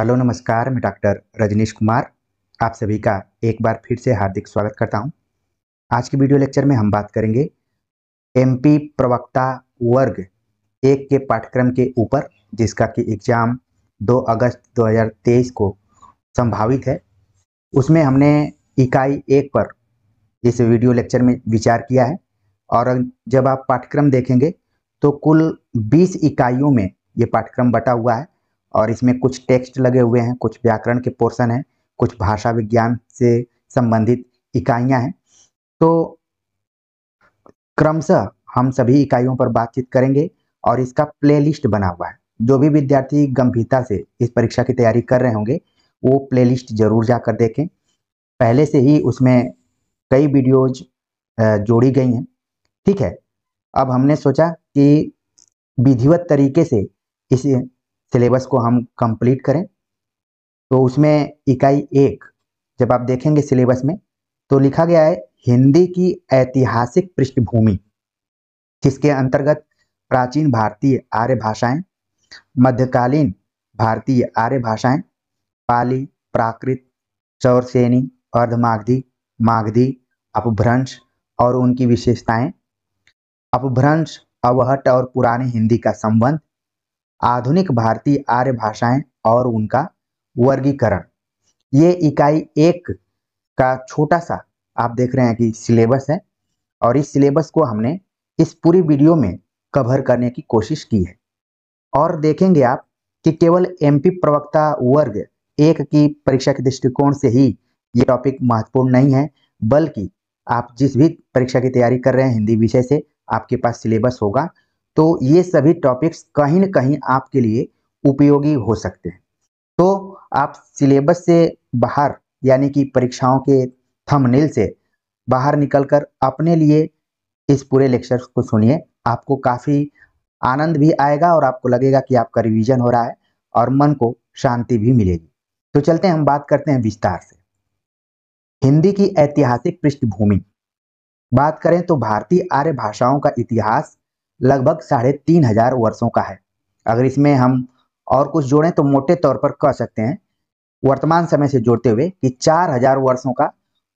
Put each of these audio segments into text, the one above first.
Hello नमस्कार मैं doctor Rajneesh Kumar आप सभी का एक बार फिर से हार्दिक स्वागत करता हूं। आज की वीडियो लेक्चर में हम बात करेंगे एमपी प्रवक्ता वर्ग एक के पाठ्यक्रम के ऊपर जिसका कि एग्ज़ाम 2 अगस्त 2023 को संभावित है उसमें हमने इकाई एक पर इस वीडियो लेक्चर में विचार किया है और जब आप पाठ्यक्रम देखेंगे तो कुल 20 इकाइयों में ये पाठ्यक्रम बटा हुआ है और इसमें कुछ टेक्स्ट लगे हुए हैं कुछ व्याकरण के पोर्शन हैं कुछ भाषा विज्ञान से संबंधित इकाइयां हैं तो क्रमशः हम सभी इकाइयों पर बातचीत करेंगे और इसका प्लेलिस्ट बना हुआ है जो भी विद्यार्थी गंभीरता से इस परीक्षा की तैयारी कर रहे होंगे वो प्ले जरूर जाकर देखें पहले से ही उसमें कई वीडियोज जोड़ी गई हैं ठीक है अब हमने सोचा कि विधिवत तरीके से इस सिलेबस को हम कंप्लीट करें तो उसमें इकाई एक जब आप देखेंगे सिलेबस में तो लिखा गया है हिंदी की ऐतिहासिक पृष्ठभूमि जिसके अंतर्गत प्राचीन भारतीय आर्य भाषाएं मध्यकालीन भारतीय आर्य भाषाएं पाली प्राकृत चौरसेनी अर्धमागधी मागधी अपभ्रंश और उनकी विशेषताएं अपभ्रंश अवहट और पुराने हिंदी का संबंध आधुनिक भारतीय आर्य भाषाएं और उनका वर्गीकरण ये इकाई एक का छोटा सा आप देख रहे हैं कि सिलेबस है और इस सिलेबस को हमने इस पूरी वीडियो में कवर करने की कोशिश की है और देखेंगे आप कि केवल एमपी प्रवक्ता वर्ग एक की परीक्षा के दृष्टिकोण से ही ये टॉपिक महत्वपूर्ण नहीं है बल्कि आप जिस भी परीक्षा की तैयारी कर रहे हैं हिंदी विषय से आपके पास सिलेबस होगा तो ये सभी टॉपिक्स कहीं ना कहीं आपके लिए उपयोगी हो सकते हैं तो आप सिलेबस से बाहर यानी कि परीक्षाओं के थंबनेल से बाहर निकलकर अपने लिए इस पूरे लेक्चर को सुनिए आपको काफ़ी आनंद भी आएगा और आपको लगेगा कि आपका रिवीजन हो रहा है और मन को शांति भी मिलेगी तो चलते हैं हम बात करते हैं विस्तार से हिंदी की ऐतिहासिक पृष्ठभूमि बात करें तो भारतीय आर्य भाषाओं का इतिहास लगभग साढ़े तीन हजार वर्षों का है अगर इसमें हम और कुछ जोड़ें तो मोटे तौर पर कह सकते हैं वर्तमान समय से जोड़ते हुए कि चार हजार वर्षों का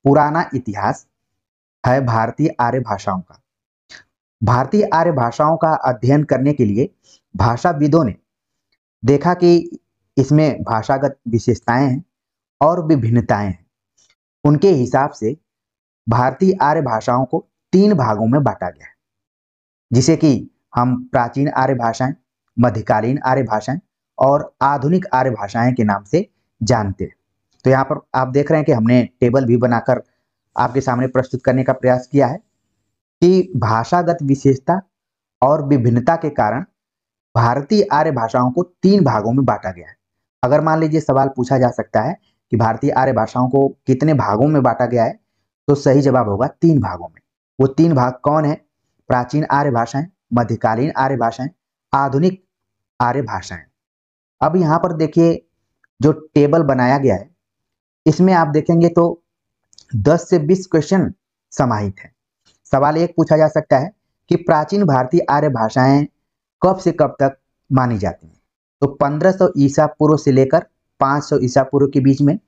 पुराना इतिहास है भारतीय आर्य भाषाओं का भारतीय आर्य भाषाओं का अध्ययन करने के लिए भाषाविदों ने देखा कि इसमें भाषागत विशेषताएं हैं और विभिन्नताएं हैं उनके हिसाब से भारतीय आर्य भाषाओं को तीन भागों में बांटा गया है जिसे कि हम प्राचीन आर्य भाषाएं मध्यकालीन आर्य भाषाएं और आधुनिक आर्य भाषाएं के नाम से जानते हैं तो यहाँ पर आप देख रहे हैं कि हमने टेबल भी बनाकर आपके सामने प्रस्तुत करने का प्रयास किया है कि भाषागत विशेषता और विभिन्नता के कारण भारतीय आर्य भाषाओं को तीन भागों में बांटा गया है अगर मान लीजिए सवाल पूछा जा सकता है कि भारतीय आर्य भाषाओं को कितने भागों में बांटा गया है तो सही जवाब होगा तीन भागों में वो तीन भाग कौन है प्राचीन आर्य भाषाएं मध्यकालीन आर्य भाषाएं आधुनिक आर्य भाषाएं अब यहाँ पर देखिए जो टेबल बनाया गया है इसमें आप देखेंगे तो 10 से 20 क्वेश्चन समाहित है सवाल एक पूछा जा सकता है कि प्राचीन भारतीय आर्य भाषाएं कब से कब तक मानी जाती हैं तो 1500 ईसा पूर्व से लेकर 500 ईसा पूर्व के बीच में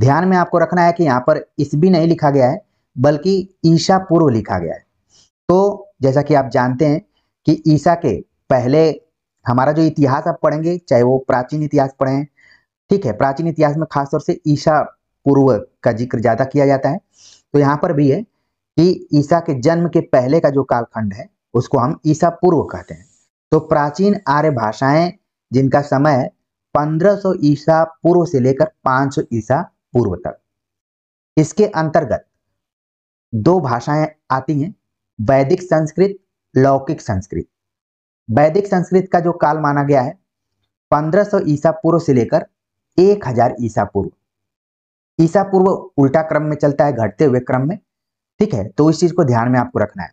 ध्यान में आपको रखना है कि यहाँ पर ईस्वी नहीं लिखा गया है बल्कि ईसा पूर्व लिखा गया है तो जैसा कि आप जानते हैं कि ईसा के पहले हमारा जो इतिहास आप पढ़ेंगे चाहे वो प्राचीन इतिहास पढ़ें ठीक है प्राचीन इतिहास में खासतौर से ईसा पूर्व का जिक्र ज़्यादा किया जाता है तो यहाँ पर भी है कि ईसा के जन्म के पहले का जो कालखंड है उसको हम ईसा पूर्व कहते हैं तो प्राचीन आर्य भाषाएं जिनका समय 1500 ईसा पूर्व से लेकर 500 ईसा पूर्व तक इसके अंतर्गत दो भाषाएं आती हैं वैदिक संस्कृत लौकिक संस्कृत वैदिक संस्कृत का जो काल माना गया है 1500 ईसा पूर्व से लेकर 1000 ईसा पूर्व ईसा पूर्व उल्टा क्रम में चलता है घटते हुए क्रम में ठीक है तो इस चीज को ध्यान में आपको रखना है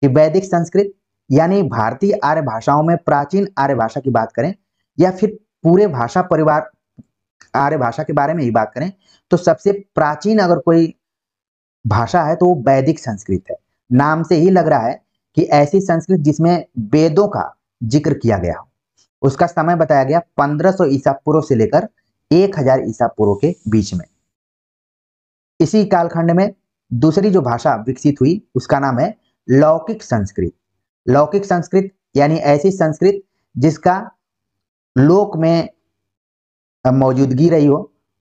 कि वैदिक संस्कृत यानी भारतीय आर्य भाषाओं में प्राचीन आर्य भाषा की बात करें या फिर पूरे भाषा परिवार आर्य भाषा के बारे में ही बात करें तो सबसे प्राचीन अगर कोई भाषा है तो वो वैदिक संस्कृत है नाम से ही लग रहा है कि ऐसी संस्कृत जिसमें वेदों का जिक्र किया गया हो उसका समय बताया गया 1500 ईसा पूर्व से लेकर 1000 ईसा पूर्व के बीच में इसी कालखंड में दूसरी जो भाषा विकसित हुई उसका नाम है लौकिक संस्कृत लौकिक संस्कृत यानी ऐसी संस्कृत जिसका लोक में मौजूदगी रही हो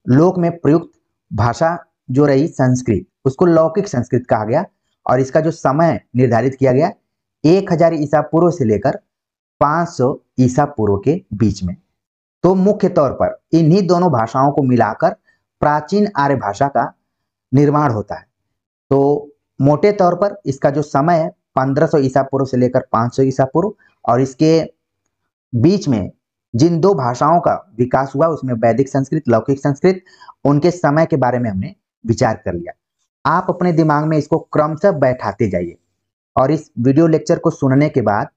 लोक में प्रयुक्त भाषा जो रही संस्कृत उसको लौकिक संस्कृत कहा गया और इसका जो समय निर्धारित किया गया एक हजार ईसा पूर्व से लेकर 500 ईसा पूर्व के बीच में तो मुख्य तौर पर इन्हीं दोनों भाषाओं को मिलाकर प्राचीन आर्य भाषा का निर्माण होता है तो मोटे तौर पर इसका जो समय है सौ ईसा पूर्व से लेकर सौ ईसा पूर्व और इसके बीच में जिन दो भाषाओं का विकास हुआ उसमें वैदिक संस्कृत लौकिक संस्कृत उनके समय के बारे में हमने विचार कर लिया आप अपने दिमाग में इसको क्रम से बैठाते जाइए और इस वीडियो लेक्चर को सुनने के बाद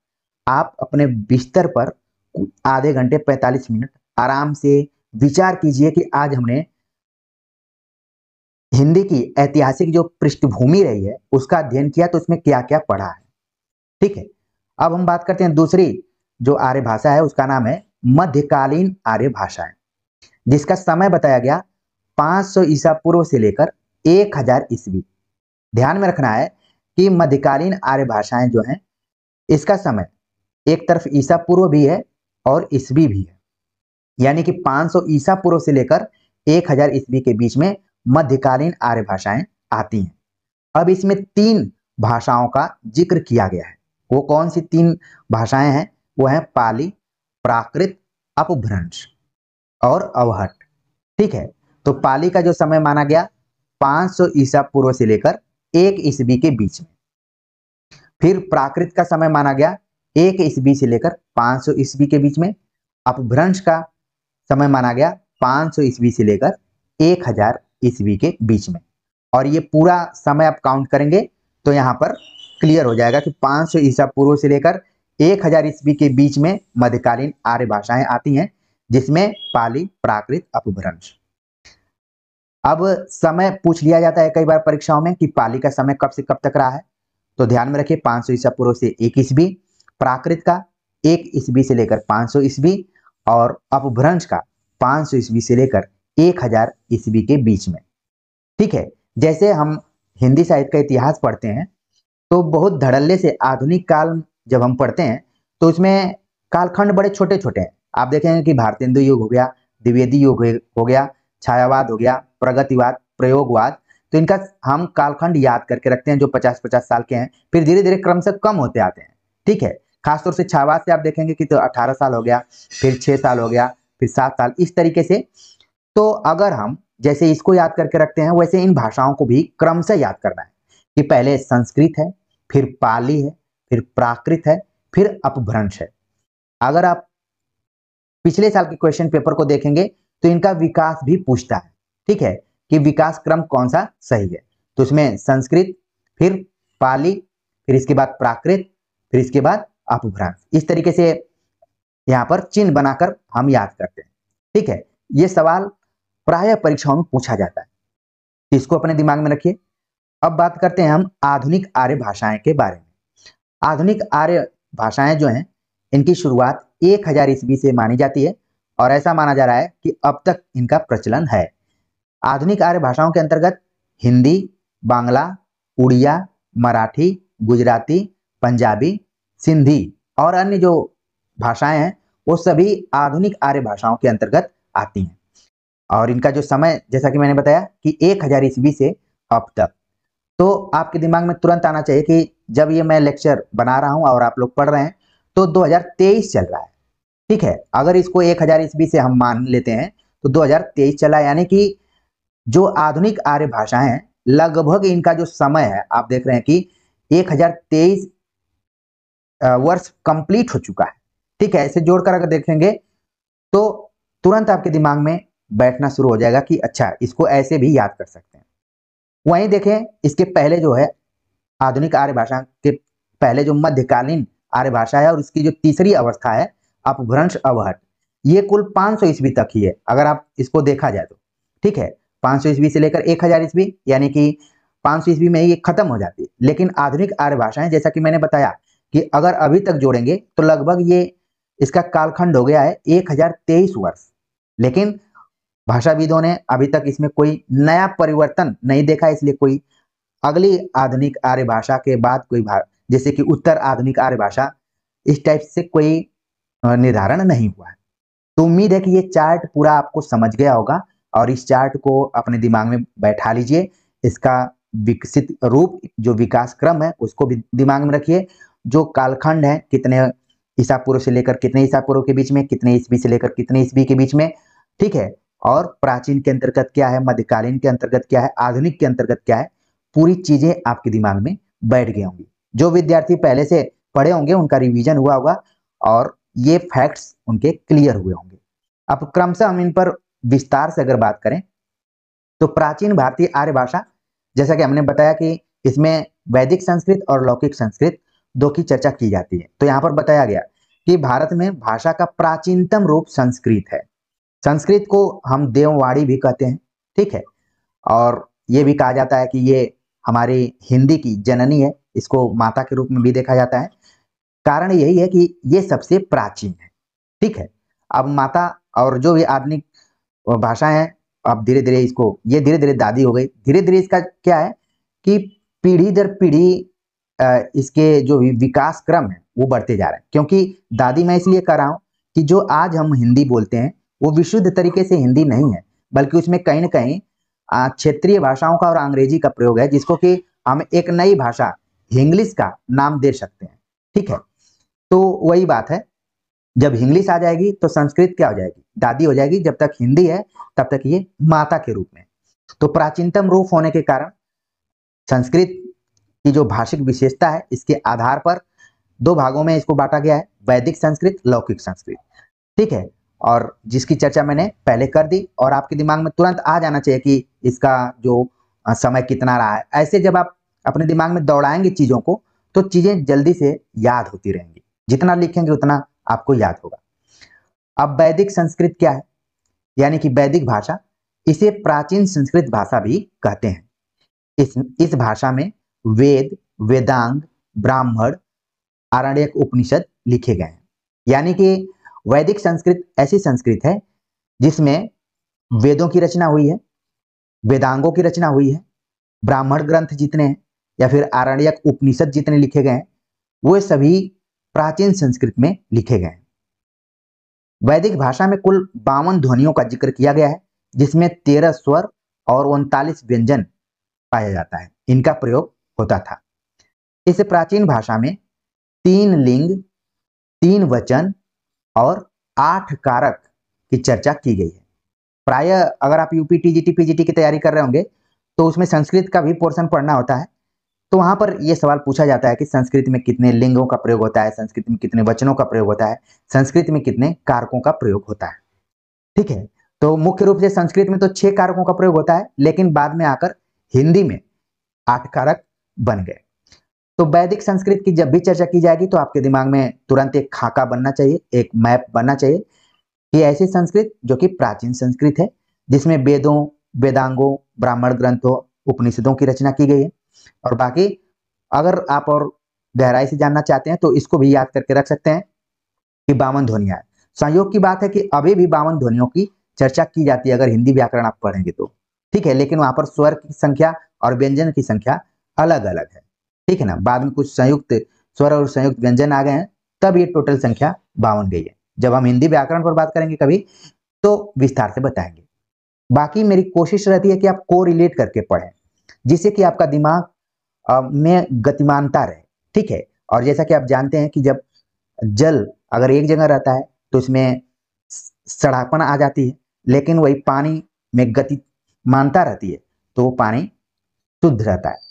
आप अपने बिस्तर पर आधे घंटे 45 मिनट आराम से विचार कीजिए कि आज हमने हिंदी की ऐतिहासिक जो पृष्ठभूमि रही है उसका अध्ययन किया तो उसमें क्या क्या पढ़ा है ठीक है अब हम बात करते हैं दूसरी जो आर्य भाषा है उसका नाम है मध्यकालीन आर्य भाषाएं जिसका समय बताया गया 500 ईसा पूर्व से लेकर एक हजार ईस्वी ध्यान में रखना है कि मध्यकालीन आर्य भाषाएं जो हैं इसका समय एक तरफ ईसा पूर्व भी है और ईस्वी भी है यानी कि 500 ईसा पूर्व से लेकर 1000 हजार ईस्वी के बीच में मध्यकालीन आर्य भाषाएं आती हैं अब इसमें तीन भाषाओं का जिक्र किया गया है वो कौन सी तीन भाषाएं हैं वो हैं पाली प्राकृत अपभ्रंश और अवहट ठीक है तो पाली का जो समय माना गया 500 ईसा पूर्व से लेकर एक ईस्वी के बीच में फिर प्राकृत का समय माना गया एक ईस्वी से लेकर 500 ईस्वी के बीच में अपभ्रंश का समय माना गया 500 ईस्वी से लेकर 1000 ईस्वी के बीच में और ये पूरा समय आप काउंट करेंगे तो यहां पर क्लियर हो जाएगा कि 500 ईसा पूर्व से लेकर 1000 ईस्वी के बीच में मध्यकालीन आर्य भाषाएं आती हैं जिसमें पाली प्राकृत अपभ्रंश अब समय पूछ लिया जाता है कई बार परीक्षाओं में कि पाली का समय कब से कब तक रहा है तो ध्यान में रखिए पांच सौ ईसा पूर्व से एक ईस्वी प्राकृत का एक ईस्वी से लेकर पांच सौ ईस्वी और अपभ्रंश का पांच सौ ईस्वी से लेकर एक हजार ईस्वी के बीच में ठीक है जैसे हम हिंदी साहित्य का इतिहास पढ़ते हैं तो बहुत धड़ल्ले से आधुनिक काल जब हम पढ़ते हैं तो उसमें कालखंड बड़े छोटे छोटे हैं आप देखेंगे कि भारतेंदु युग हो गया द्विवेदी युग हो गया छायावाद हो गया प्रगतिवाद प्रयोगवाद तो इनका हम कालखंड याद करके रखते हैं जो पचास पचास साल के हैं फिर धीरे धीरे क्रम से कम होते आते हैं ठीक है खासतौर से छायावाद से आप देखेंगे कि तो अठारह साल हो गया फिर 6 साल हो गया फिर सात साल इस तरीके से तो अगर हम जैसे इसको याद करके रखते हैं वैसे इन भाषाओं को भी क्रम से याद करना है कि पहले संस्कृत है फिर पाली है फिर प्राकृत है फिर अपभ्रंश है अगर आप पिछले साल के क्वेश्चन पेपर को देखेंगे तो इनका विकास भी पूछता है ठीक है कि विकास क्रम कौन सा सही है तो इसमें संस्कृत फिर पाली फिर इसके बाद प्राकृत फिर इसके बाद अपभ्रंश इस तरीके से यहाँ पर चिन्ह बनाकर हम याद करते हैं ठीक है ये सवाल प्राय परीक्षाओं में पूछा जाता है तो इसको अपने दिमाग में रखिए अब बात करते हैं हम आधुनिक आर्य भाषाएं के बारे में आधुनिक आर्य भाषाएं जो हैं इनकी शुरुआत एक हजार ईस्वी से मानी जाती है और ऐसा माना जा रहा है कि अब तक इनका प्रचलन है आधुनिक आर्य भाषाओं के अंतर्गत हिंदी बांग्ला उड़िया मराठी गुजराती पंजाबी सिंधी और अन्य जो भाषाएं हैं वो सभी आधुनिक आर्य भाषाओं के अंतर्गत आती हैं और इनका जो समय जैसा कि मैंने बताया कि एक हजार ईस्वी से अब तक तो आपके दिमाग में तुरंत आना चाहिए कि जब ये मैं लेक्चर बना रहा हूं और आप लोग पढ़ रहे हैं तो 2023 चल रहा है ठीक है अगर इसको एक हजार ईस्वी से हम मान लेते हैं तो 2023 चला यानी कि जो आधुनिक आर्य भाषाएं हैं लगभग इनका जो समय है आप देख रहे हैं कि तेईस वर्ष कंप्लीट हो चुका है ठीक है इसे जोड़कर अगर देखेंगे तो तुरंत आपके दिमाग में बैठना शुरू हो जाएगा कि अच्छा इसको ऐसे भी याद कर सकते हैं वहीं देखें इसके पहले जो है आधुनिक आर्य भाषा के पहले जो मध्यकालीन आर्य भाषा है और इसकी जो तीसरी अवस्था है अपभ्रंश अवहट ये कुल 500 सौ ईस्वी तक ही है अगर आप इसको देखा जाए तो ठीक है 500 सौ ईस्वी से लेकर 1000 हजार ईस्वी यानी कि 500 सौ ईस्वी में ये खत्म हो जाती है लेकिन आधुनिक आर्य भाषाएं जैसा कि मैंने बताया कि अगर अभी तक जोड़ेंगे तो लगभग ये इसका कालखंड हो गया है एक वर्ष लेकिन भाषाविदों ने अभी तक इसमें कोई नया परिवर्तन नहीं देखा इसलिए कोई अगली आधुनिक आर्य भाषा के बाद कोई जैसे कि उत्तर आधुनिक आर्य भाषा इस टाइप से कोई निर्धारण नहीं हुआ है तो उम्मीद है कि ये चार्ट पूरा आपको समझ गया होगा और इस चार्ट को अपने दिमाग में बैठा लीजिए इसका विकसित रूप जो विकास क्रम है उसको भी दिमाग में रखिए जो कालखंड है कितने ईसा पूर्व से लेकर कितने ईसा पूर्व के बीच में कितने ईस्वी से लेकर कितने ईस्वी के बीच में ठीक है और प्राचीन के अंतर्गत क्या है मध्यकालीन के अंतर्गत क्या है आधुनिक के अंतर्गत क्या है पूरी चीजें आपके दिमाग में बैठ गई होंगी जो विद्यार्थी पहले से पढ़े होंगे उनका रिवीजन हुआ होगा और ये फैक्ट्स उनके क्लियर हुए होंगे अब क्रम से हम इन पर विस्तार से अगर बात करें तो प्राचीन भारतीय आर्य भाषा जैसा कि हमने बताया कि इसमें वैदिक संस्कृत और लौकिक संस्कृत दो की चर्चा की जाती है तो यहाँ पर बताया गया कि भारत में भाषा का प्राचीनतम रूप संस्कृत है संस्कृत को हम देववाणी भी कहते हैं ठीक है और ये भी कहा जाता है कि ये हमारी हिंदी की जननी है इसको माता के रूप में भी देखा जाता है कारण यही है कि ये सबसे प्राचीन है ठीक है अब माता और जो भी आधुनिक भाषा है अब धीरे धीरे इसको ये धीरे धीरे दादी हो गई धीरे धीरे इसका क्या है कि पीढ़ी दर पीढ़ी इसके जो भी विकास क्रम है वो बढ़ते जा रहे हैं क्योंकि दादी मैं इसलिए कर रहा हूँ कि जो आज हम हिंदी बोलते हैं वो विशुद्ध तरीके से हिंदी नहीं है बल्कि उसमें कहीं ना कहीं क्षेत्रीय भाषाओं का और अंग्रेजी का प्रयोग है जिसको कि हम एक नई भाषा इंग्लिश का नाम दे सकते हैं ठीक है तो वही बात है जब इंग्लिश आ जाएगी तो संस्कृत क्या हो जाएगी दादी हो जाएगी जब तक हिंदी है तब तक ये माता के रूप में तो प्राचीनतम रूप होने के कारण संस्कृत की जो भाषिक विशेषता है इसके आधार पर दो भागों में इसको बांटा गया है वैदिक संस्कृत लौकिक संस्कृत ठीक है और जिसकी चर्चा मैंने पहले कर दी और आपके दिमाग में तुरंत आ जाना चाहिए कि इसका जो समय कितना रहा है ऐसे जब आप अपने दिमाग में दौड़ाएंगे चीज़ों को तो चीज़ें जल्दी से याद होती रहेंगी जितना लिखेंगे उतना आपको याद होगा अब वैदिक संस्कृत क्या है यानी कि वैदिक भाषा इसे प्राचीन संस्कृत भाषा भी कहते हैं इस इस भाषा में वेद वेदांग ब्राह्मण आरण्यक उपनिषद लिखे गए हैं यानी कि वैदिक संस्कृत ऐसी संस्कृत है जिसमें वेदों की रचना हुई है वेदांगों की रचना हुई है ब्राह्मण ग्रंथ जितने हैं या फिर आरण्यक उपनिषद जितने लिखे गए हैं वे सभी प्राचीन संस्कृत में लिखे गए वैदिक भाषा में कुल बावन ध्वनियों का जिक्र किया गया है जिसमें तेरह स्वर और उनतालीस व्यंजन पाया जाता है इनका प्रयोग होता था इस प्राचीन भाषा में तीन लिंग तीन वचन और आठ कारक की चर्चा की गई है प्राय अगर आप यूपी टीजीटी पीजीटी की तैयारी कर रहे होंगे तो उसमें संस्कृत का भी पोर्शन पढ़ना होता है तो वहां पर यह सवाल पूछा जाता है कि संस्कृत में कितने लिंगों का प्रयोग होता है संस्कृत में कितने वचनों का प्रयोग होता है संस्कृत में कितने कारकों का प्रयोग होता है ठीक है तो मुख्य रूप से संस्कृत में तो छह कारकों का प्रयोग होता है लेकिन बाद में आकर हिंदी में आठ कारक बन गए तो वैदिक संस्कृत की जब भी चर्चा की जाएगी तो आपके दिमाग में तुरंत एक खाका बनना चाहिए एक मैप बनना चाहिए कि ऐसी संस्कृत जो कि प्राचीन संस्कृत है जिसमें वेदों वेदांगों ब्राह्मण ग्रंथों उपनिषदों की रचना की गई है और बाकी अगर आप और गहराई से जानना चाहते हैं तो इसको भी याद करके रख सकते हैं कि बावन ध्वनिया है संयोग की बात है कि अभी भी बावन ध्वनियों की चर्चा की जाती है अगर हिंदी व्याकरण आप पढ़ेंगे तो ठीक है लेकिन वहां पर स्वर की संख्या और व्यंजन की संख्या अलग अलग है ठीक है ना बाद में कुछ संयुक्त स्वर और संयुक्त व्यंजन आ गए हैं तब ये टोटल संख्या बावन गई है जब हम हिंदी व्याकरण पर बात करेंगे कभी तो विस्तार से बताएंगे बाकी मेरी कोशिश रहती है कि आप को रिलेट करके पढ़ें जिससे कि आपका दिमाग में गतिमानता रहे ठीक है और जैसा कि आप जानते हैं कि जब जल अगर एक जगह रहता है तो इसमें सड़ापन आ जाती है लेकिन वही पानी में गति मानता रहती है तो वो पानी शुद्ध रहता है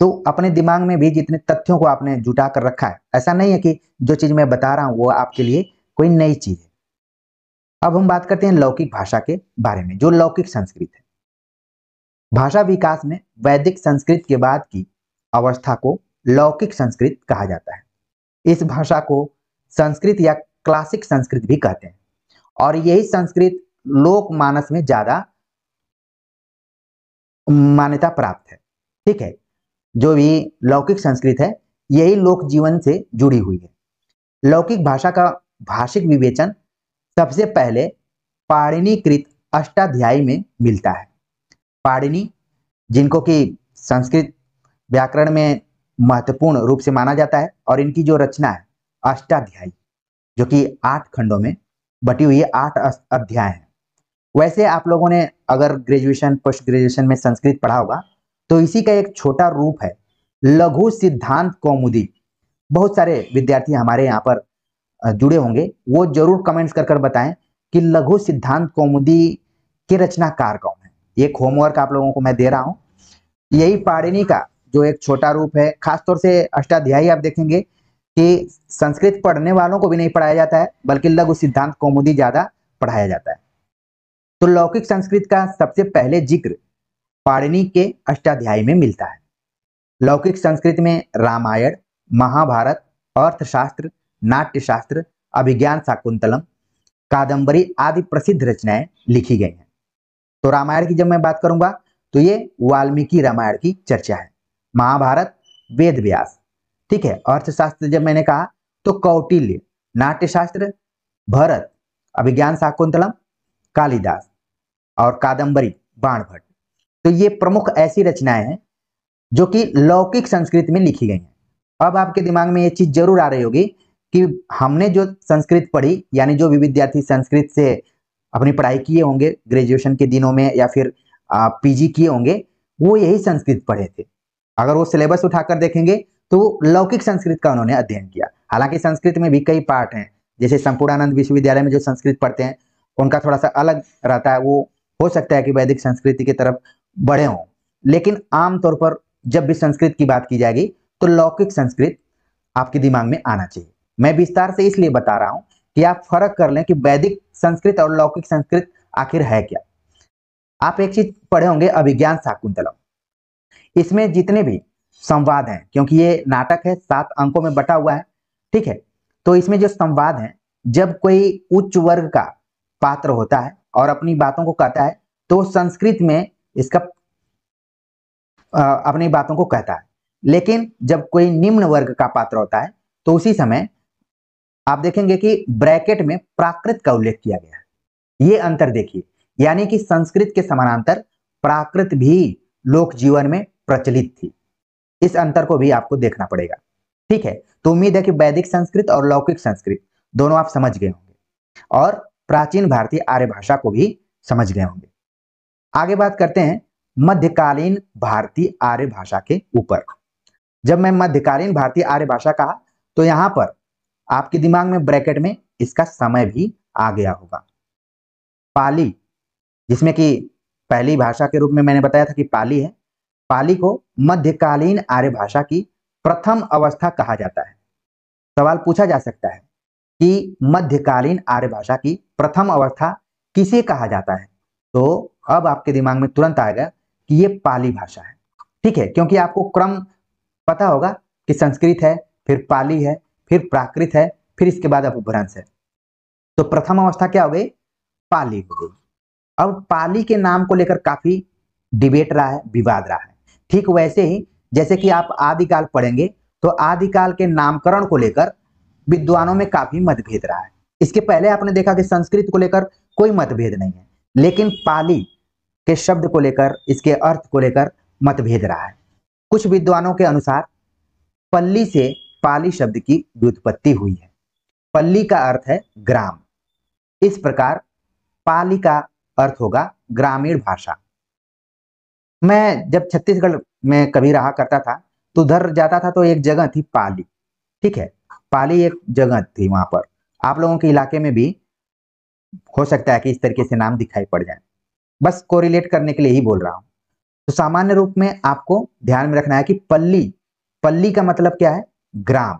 तो अपने दिमाग में भी जितने तथ्यों को आपने जुटा कर रखा है ऐसा नहीं है कि जो चीज़ मैं बता रहा हूँ वो आपके लिए कोई नई चीज़ है अब हम बात करते हैं लौकिक भाषा के बारे में जो लौकिक संस्कृत है भाषा विकास में वैदिक संस्कृत के बाद की अवस्था को लौकिक संस्कृत कहा जाता है इस भाषा को संस्कृत या क्लासिक संस्कृत भी कहते हैं और यही संस्कृत लोक मानस में ज्यादा मान्यता प्राप्त है ठीक है जो भी लौकिक संस्कृत है यही लोक जीवन से जुड़ी हुई है लौकिक भाषा का भाषिक विवेचन सबसे पहले पाणिनीकृत अष्टाध्यायी में मिलता है पाणिनी जिनको कि संस्कृत व्याकरण में महत्वपूर्ण रूप से माना जाता है और इनकी जो रचना है अष्टाध्यायी जो कि आठ खंडों में बटी हुई आठ अध्याय है वैसे आप लोगों ने अगर ग्रेजुएशन पोस्ट ग्रेजुएशन में संस्कृत पढ़ा होगा तो इसी का एक छोटा रूप है लघु सिद्धांत कौमुदी बहुत सारे विद्यार्थी हमारे यहाँ पर जुड़े होंगे वो जरूर कमेंट्स कर कर बताएं कि लघु सिद्धांत कौमुदी के रचनाकार कौन है एक होमवर्क आप लोगों को मैं दे रहा हूँ यही पाड़िनी का जो एक छोटा रूप है खासतौर से अष्टाध्यायी आप देखेंगे कि संस्कृत पढ़ने वालों को भी नहीं पढ़ाया जाता है बल्कि लघु सिद्धांत कौमुदी ज्यादा पढ़ाया जाता है तो लौकिक संस्कृत का सबसे पहले जिक्र पाणिनि के अष्टाध्यायी में मिलता है लौकिक संस्कृत में रामायण महाभारत अर्थशास्त्र नाट्यशास्त्र अभिज्ञान शाकुंतलम कादंबरी आदि प्रसिद्ध रचनाएं लिखी गई हैं तो रामायण की जब मैं बात करूंगा तो ये वाल्मीकि रामायण की चर्चा है महाभारत वेद व्यास ठीक है अर्थशास्त्र जब मैंने कहा तो कौटिल्य नाट्यशास्त्र भरत अभिज्ञान शाकुंतलम कालिदास और कादम्बरी बाणभट्ट तो ये प्रमुख ऐसी रचनाएं हैं जो कि लौकिक संस्कृत में लिखी गई हैं अब आपके दिमाग में ये चीज जरूर आ रही होगी कि हमने जो संस्कृत पढ़ी यानी जो भी विद्यार्थी संस्कृत से अपनी पढ़ाई किए होंगे ग्रेजुएशन के दिनों में या फिर पीजी किए होंगे वो यही संस्कृत पढ़े थे अगर वो सिलेबस उठाकर देखेंगे तो लौकिक संस्कृत का उन्होंने अध्ययन किया हालांकि संस्कृत में भी कई पाठ हैं जैसे संपूर्णानंद विश्वविद्यालय में जो संस्कृत पढ़ते हैं उनका थोड़ा सा अलग रहता है वो हो सकता है कि वैदिक संस्कृति की तरफ बढ़े हों लेकिन आमतौर पर जब भी संस्कृत की बात की जाएगी तो लौकिक संस्कृत आपके दिमाग में आना चाहिए मैं विस्तार से इसलिए बता रहा हूँ कि आप फर्क कर लें कि वैदिक संस्कृत और लौकिक संस्कृत आखिर है क्या आप एक चीज पढ़े होंगे अभिज्ञान शाकुंतलम इसमें जितने भी संवाद हैं क्योंकि ये नाटक है सात अंकों में बटा हुआ है ठीक है तो इसमें जो संवाद है जब कोई उच्च वर्ग का पात्र होता है और अपनी बातों को कहता है तो संस्कृत में इसका अपनी बातों को कहता है लेकिन जब कोई निम्न वर्ग का पात्र होता है तो उसी समय आप देखेंगे कि ब्रैकेट में प्राकृत का उल्लेख किया गया है ये अंतर देखिए यानी कि संस्कृत के समानांतर प्राकृत भी लोक जीवन में प्रचलित थी इस अंतर को भी आपको देखना पड़ेगा ठीक है तो उम्मीद है कि वैदिक संस्कृत और लौकिक संस्कृत दोनों आप समझ गए होंगे और प्राचीन भारतीय आर्य भाषा को भी समझ गए होंगे आगे बात करते हैं मध्यकालीन भारतीय आर्य भाषा के ऊपर जब मैं मध्यकालीन भारतीय आर्य भाषा कहा तो यहां पर आपके दिमाग में ब्रैकेट में इसका समय भी आ गया होगा पाली जिसमें कि पहली भाषा के रूप में मैंने बताया था कि पाली है पाली को मध्यकालीन आर्य भाषा की प्रथम अवस्था कहा जाता है सवाल पूछा जा सकता है कि मध्यकालीन आर्य भाषा की प्रथम अवस्था किसे कहा जाता है तो अब आपके दिमाग में तुरंत आएगा कि ये पाली भाषा है ठीक है क्योंकि आपको क्रम पता होगा कि संस्कृत है फिर पाली है फिर प्राकृत है फिर इसके बाद अपभ्रंश है तो प्रथम अवस्था क्या हो गई पाली हो गई अब पाली के नाम को लेकर काफी डिबेट रहा है विवाद रहा है ठीक वैसे ही जैसे कि आप आदिकाल पढ़ेंगे तो आदिकाल के नामकरण को लेकर विद्वानों में काफी मतभेद रहा है इसके पहले आपने देखा कि संस्कृत को लेकर कोई मतभेद नहीं है लेकिन पाली के शब्द को लेकर इसके अर्थ को लेकर मतभेद रहा है कुछ विद्वानों के अनुसार पल्ली से पाली शब्द की व्युत्पत्ति हुई है पल्ली का अर्थ है ग्राम इस प्रकार पाली का अर्थ होगा ग्रामीण भाषा मैं जब छत्तीसगढ़ में कभी रहा करता था तो उधर जाता था तो एक जगह थी पाली ठीक है पाली एक जगह थी वहां पर आप लोगों के इलाके में भी हो सकता है कि इस तरीके से नाम दिखाई पड़ जाए बस कोरिलेट करने के लिए ही बोल रहा हूं तो सामान्य रूप में आपको ध्यान में रखना है कि पल्ली पल्ली का मतलब क्या है ग्राम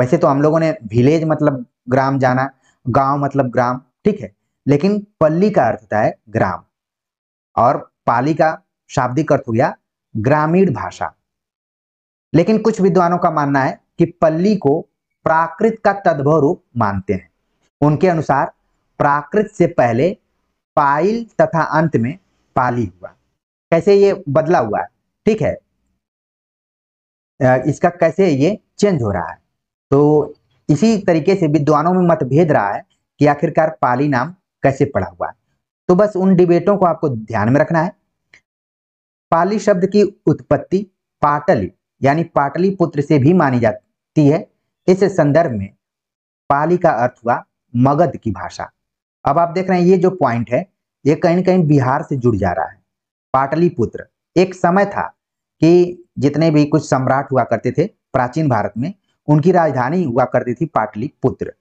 वैसे तो हम लोगों ने विलेज मतलब ग्राम जाना गांव मतलब ग्राम ठीक है लेकिन पल्ली का अर्थ था है ग्राम और पाली का शाब्दिक अर्थ हो गया ग्रामीण भाषा लेकिन कुछ विद्वानों का मानना है कि पल्ली को प्राकृत का तद्भव रूप मानते हैं उनके अनुसार प्राकृत से पहले पाइल तथा अंत में पाली हुआ कैसे ये बदला हुआ है ठीक है इसका कैसे ये चेंज हो रहा है तो इसी तरीके से विद्वानों में मतभेद रहा है कि आखिरकार पाली नाम कैसे पड़ा हुआ है तो बस उन डिबेटों को आपको ध्यान में रखना है पाली शब्द की उत्पत्ति पाटली यानी पाटली पुत्र से भी मानी जाती है इस संदर्भ में पाली का अर्थ हुआ मगध की भाषा अब आप देख रहे हैं ये जो पॉइंट है ये कहीं कहीं बिहार से जुड़ जा रहा है पाटली पुत्र एक समय था कि जितने भी कुछ सम्राट हुआ करते थे प्राचीन भारत में उनकी राजधानी हुआ करती थी पाटली पुत्र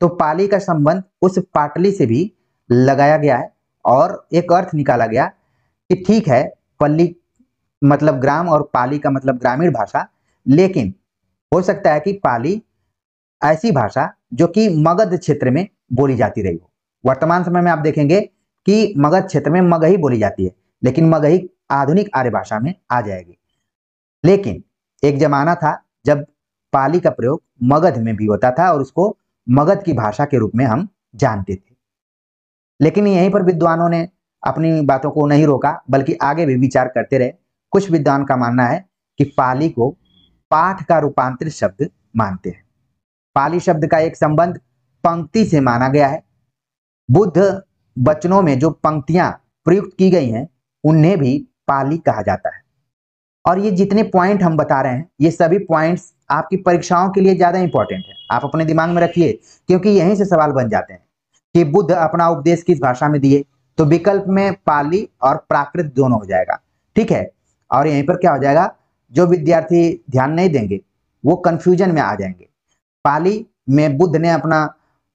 तो पाली का संबंध उस पाटली से भी लगाया गया है और एक अर्थ निकाला गया कि ठीक है पल्ली मतलब ग्राम और पाली का मतलब ग्रामीण भाषा लेकिन हो सकता है कि पाली ऐसी भाषा जो कि मगध क्षेत्र में बोली जाती रही हो वर्तमान समय में आप देखेंगे कि मगध क्षेत्र में मगही बोली जाती है लेकिन मगही आधुनिक आर्य भाषा में आ जाएगी लेकिन एक जमाना था जब पाली का प्रयोग मगध में भी होता था और उसको मगध की भाषा के रूप में हम जानते थे लेकिन यहीं पर विद्वानों ने अपनी बातों को नहीं रोका बल्कि आगे भी विचार करते रहे कुछ विद्वान का मानना है कि पाली को पाठ का रूपांतरित शब्द मानते हैं पाली शब्द का एक संबंध पंक्ति से माना गया है बुद्ध वचनों में जो पंक्तियां प्रयुक्त की गई हैं उन्हें भी पाली कहा जाता है और ये जितने पॉइंट हम बता रहे हैं ये सभी पॉइंट्स आपकी परीक्षाओं के लिए ज़्यादा इंपॉर्टेंट है आप अपने दिमाग में रखिए क्योंकि यहीं से सवाल बन जाते हैं कि बुद्ध अपना उपदेश किस भाषा में दिए तो विकल्प में पाली और प्राकृत दोनों हो जाएगा ठीक है और यहीं पर क्या हो जाएगा जो विद्यार्थी ध्यान नहीं देंगे वो कंफ्यूजन में आ जाएंगे पाली में बुद्ध ने अपना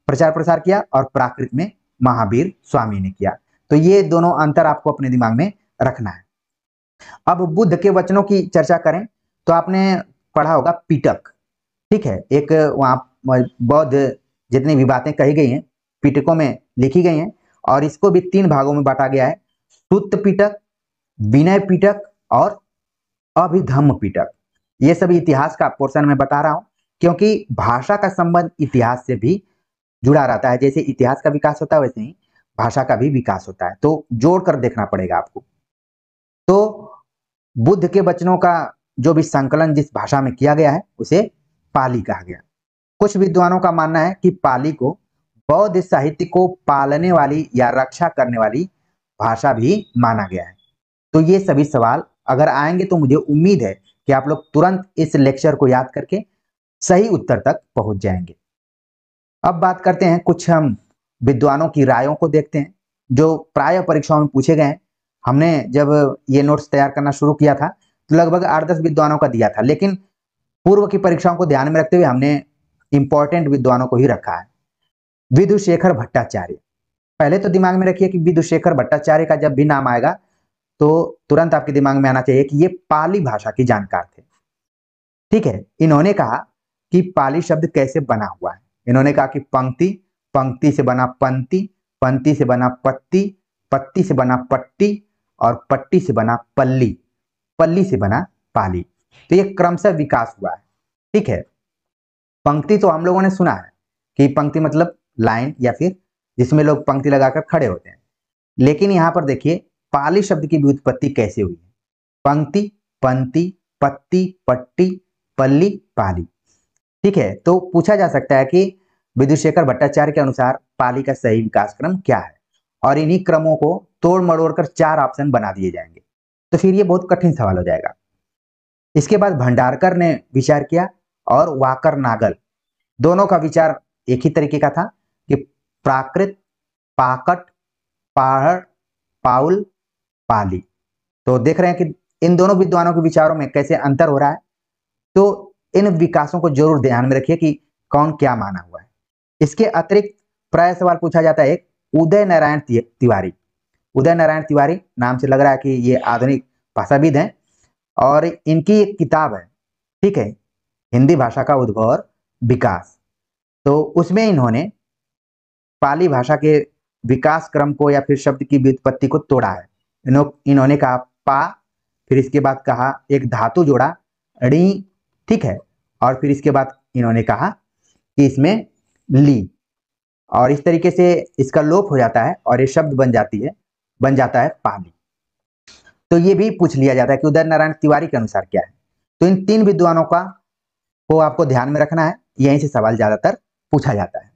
प्रचार प्रसार किया और प्राकृत में महावीर स्वामी ने किया तो ये दोनों अंतर आपको अपने दिमाग में रखना है अब बुद्ध के वचनों की चर्चा करें तो आपने पढ़ा होगा पीटक ठीक है एक वहां बौद्ध जितनी भी बातें कही गई हैं पीटकों में लिखी गई हैं और इसको भी तीन भागों में बांटा गया है सुत्त पीटक विनय पीटक और अभिधम पीटक ये सब इतिहास का पोर्शन में बता रहा हूं क्योंकि भाषा का संबंध इतिहास से भी जुड़ा रहता है जैसे इतिहास का विकास होता है वैसे ही भाषा का भी विकास होता है तो जोड़कर देखना पड़ेगा आपको तो बुद्ध के वचनों का जो भी संकलन जिस भाषा में किया गया है उसे पाली कहा गया कुछ विद्वानों का मानना है कि पाली को बौद्ध साहित्य को पालने वाली या रक्षा करने वाली भाषा भी माना गया है तो ये सभी सवाल अगर आएंगे तो मुझे उम्मीद है कि आप लोग तुरंत इस लेक्चर को याद करके सही उत्तर तक पहुंच जाएंगे अब बात करते हैं कुछ हम विद्वानों की रायों को देखते हैं जो प्राय परीक्षाओं में पूछे गए हैं हमने जब ये नोट्स तैयार करना शुरू किया था तो लगभग आठ दस विद्वानों का दिया था लेकिन पूर्व की परीक्षाओं को ध्यान में रखते हुए हमने इंपॉर्टेंट विद्वानों को ही रखा है विदुशेखर भट्टाचार्य पहले तो दिमाग में रखिए कि विदुशेखर भट्टाचार्य का जब भी नाम आएगा तो तुरंत आपके दिमाग में आना चाहिए कि ये पाली भाषा की जानकार थे ठीक है इन्होंने कहा कि पाली शब्द कैसे बना हुआ है इन्होंने कहा कि पंक्ति पंक्ति से बना पंक्ति पंक्ति से बना पत्ती पत्ती से बना पट्टी और पट्टी से बना पल्ली पल्ली से बना पाली तो ये क्रमशः विकास हुआ है ठीक है पंक्ति तो हम लोगों ने सुना है कि पंक्ति मतलब लाइन या फिर जिसमें लोग पंक्ति लगाकर खड़े होते हैं लेकिन यहां पर देखिए पाली शब्द की व्युत्पत्ति कैसे हुई है पंक्ति पंक्ति पत्ती पट्टी पल्ली पाली ठीक है तो पूछा जा सकता है कि विदुशेखर भट्टाचार्य के अनुसार पाली का सही विकास क्रम क्या है और इन्हीं क्रमों को तोड़ मड़ोड़ कर चार ऑप्शन बना दिए जाएंगे तो फिर ये बहुत कठिन सवाल हो जाएगा इसके बाद भंडारकर ने विचार किया और वाकर नागल दोनों का विचार एक ही तरीके का था कि प्राकृत पाकट पहाड़ पाउल पाली तो देख रहे हैं कि इन दोनों विद्वानों के विचारों में कैसे अंतर हो रहा है तो इन विकासों को जरूर ध्यान में रखिए कि कौन क्या माना हुआ है इसके अतिरिक्त प्राय सवाल पूछा जाता है उदय नारायण तिवारी उदय नारायण तिवारी नाम से लग रहा है कि ये आधुनिक भाषाविद हैं और इनकी एक किताब है ठीक है हिंदी भाषा का उद्भव और विकास तो उसमें इन्होंने पाली भाषा के विकास क्रम को या फिर शब्द की व्युत्पत्ति को तोड़ा है इन्हों इन्होंने कहा पा फिर इसके बाद कहा एक धातु जोड़ा री ठीक है और फिर इसके बाद इन्होंने कहा कि इसमें ली और इस तरीके से इसका लोप हो जाता है और ये शब्द बन जाती है बन जाता है पाली तो ये भी पूछ लिया जाता है कि उदय नारायण तिवारी के अनुसार क्या है तो इन तीन विद्वानों का को आपको ध्यान में रखना है यहीं से सवाल ज्यादातर पूछा जाता है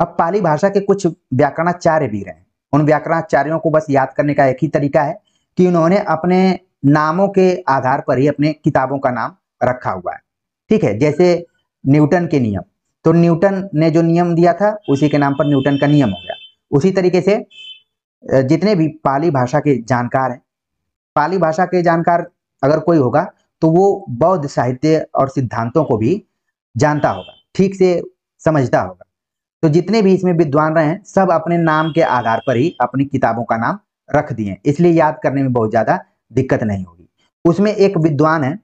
अब पाली भाषा के कुछ व्याकरणाचार्य भी रहे उन व्याकरणाचार्यों को बस याद करने का एक ही तरीका है कि उन्होंने अपने नामों के आधार पर ही अपने किताबों का नाम रखा हुआ है ठीक है जैसे न्यूटन के नियम तो न्यूटन ने जो नियम दिया था उसी के नाम पर न्यूटन का नियम हो गया उसी तरीके से जितने भी पाली भाषा के जानकार हैं पाली भाषा के जानकार अगर कोई होगा तो वो बौद्ध साहित्य और सिद्धांतों को भी जानता होगा ठीक से समझता होगा तो जितने भी इसमें विद्वान रहे हैं सब अपने नाम के आधार पर ही अपनी किताबों का नाम रख दिए इसलिए याद करने में बहुत ज़्यादा दिक्कत नहीं होगी उसमें एक विद्वान है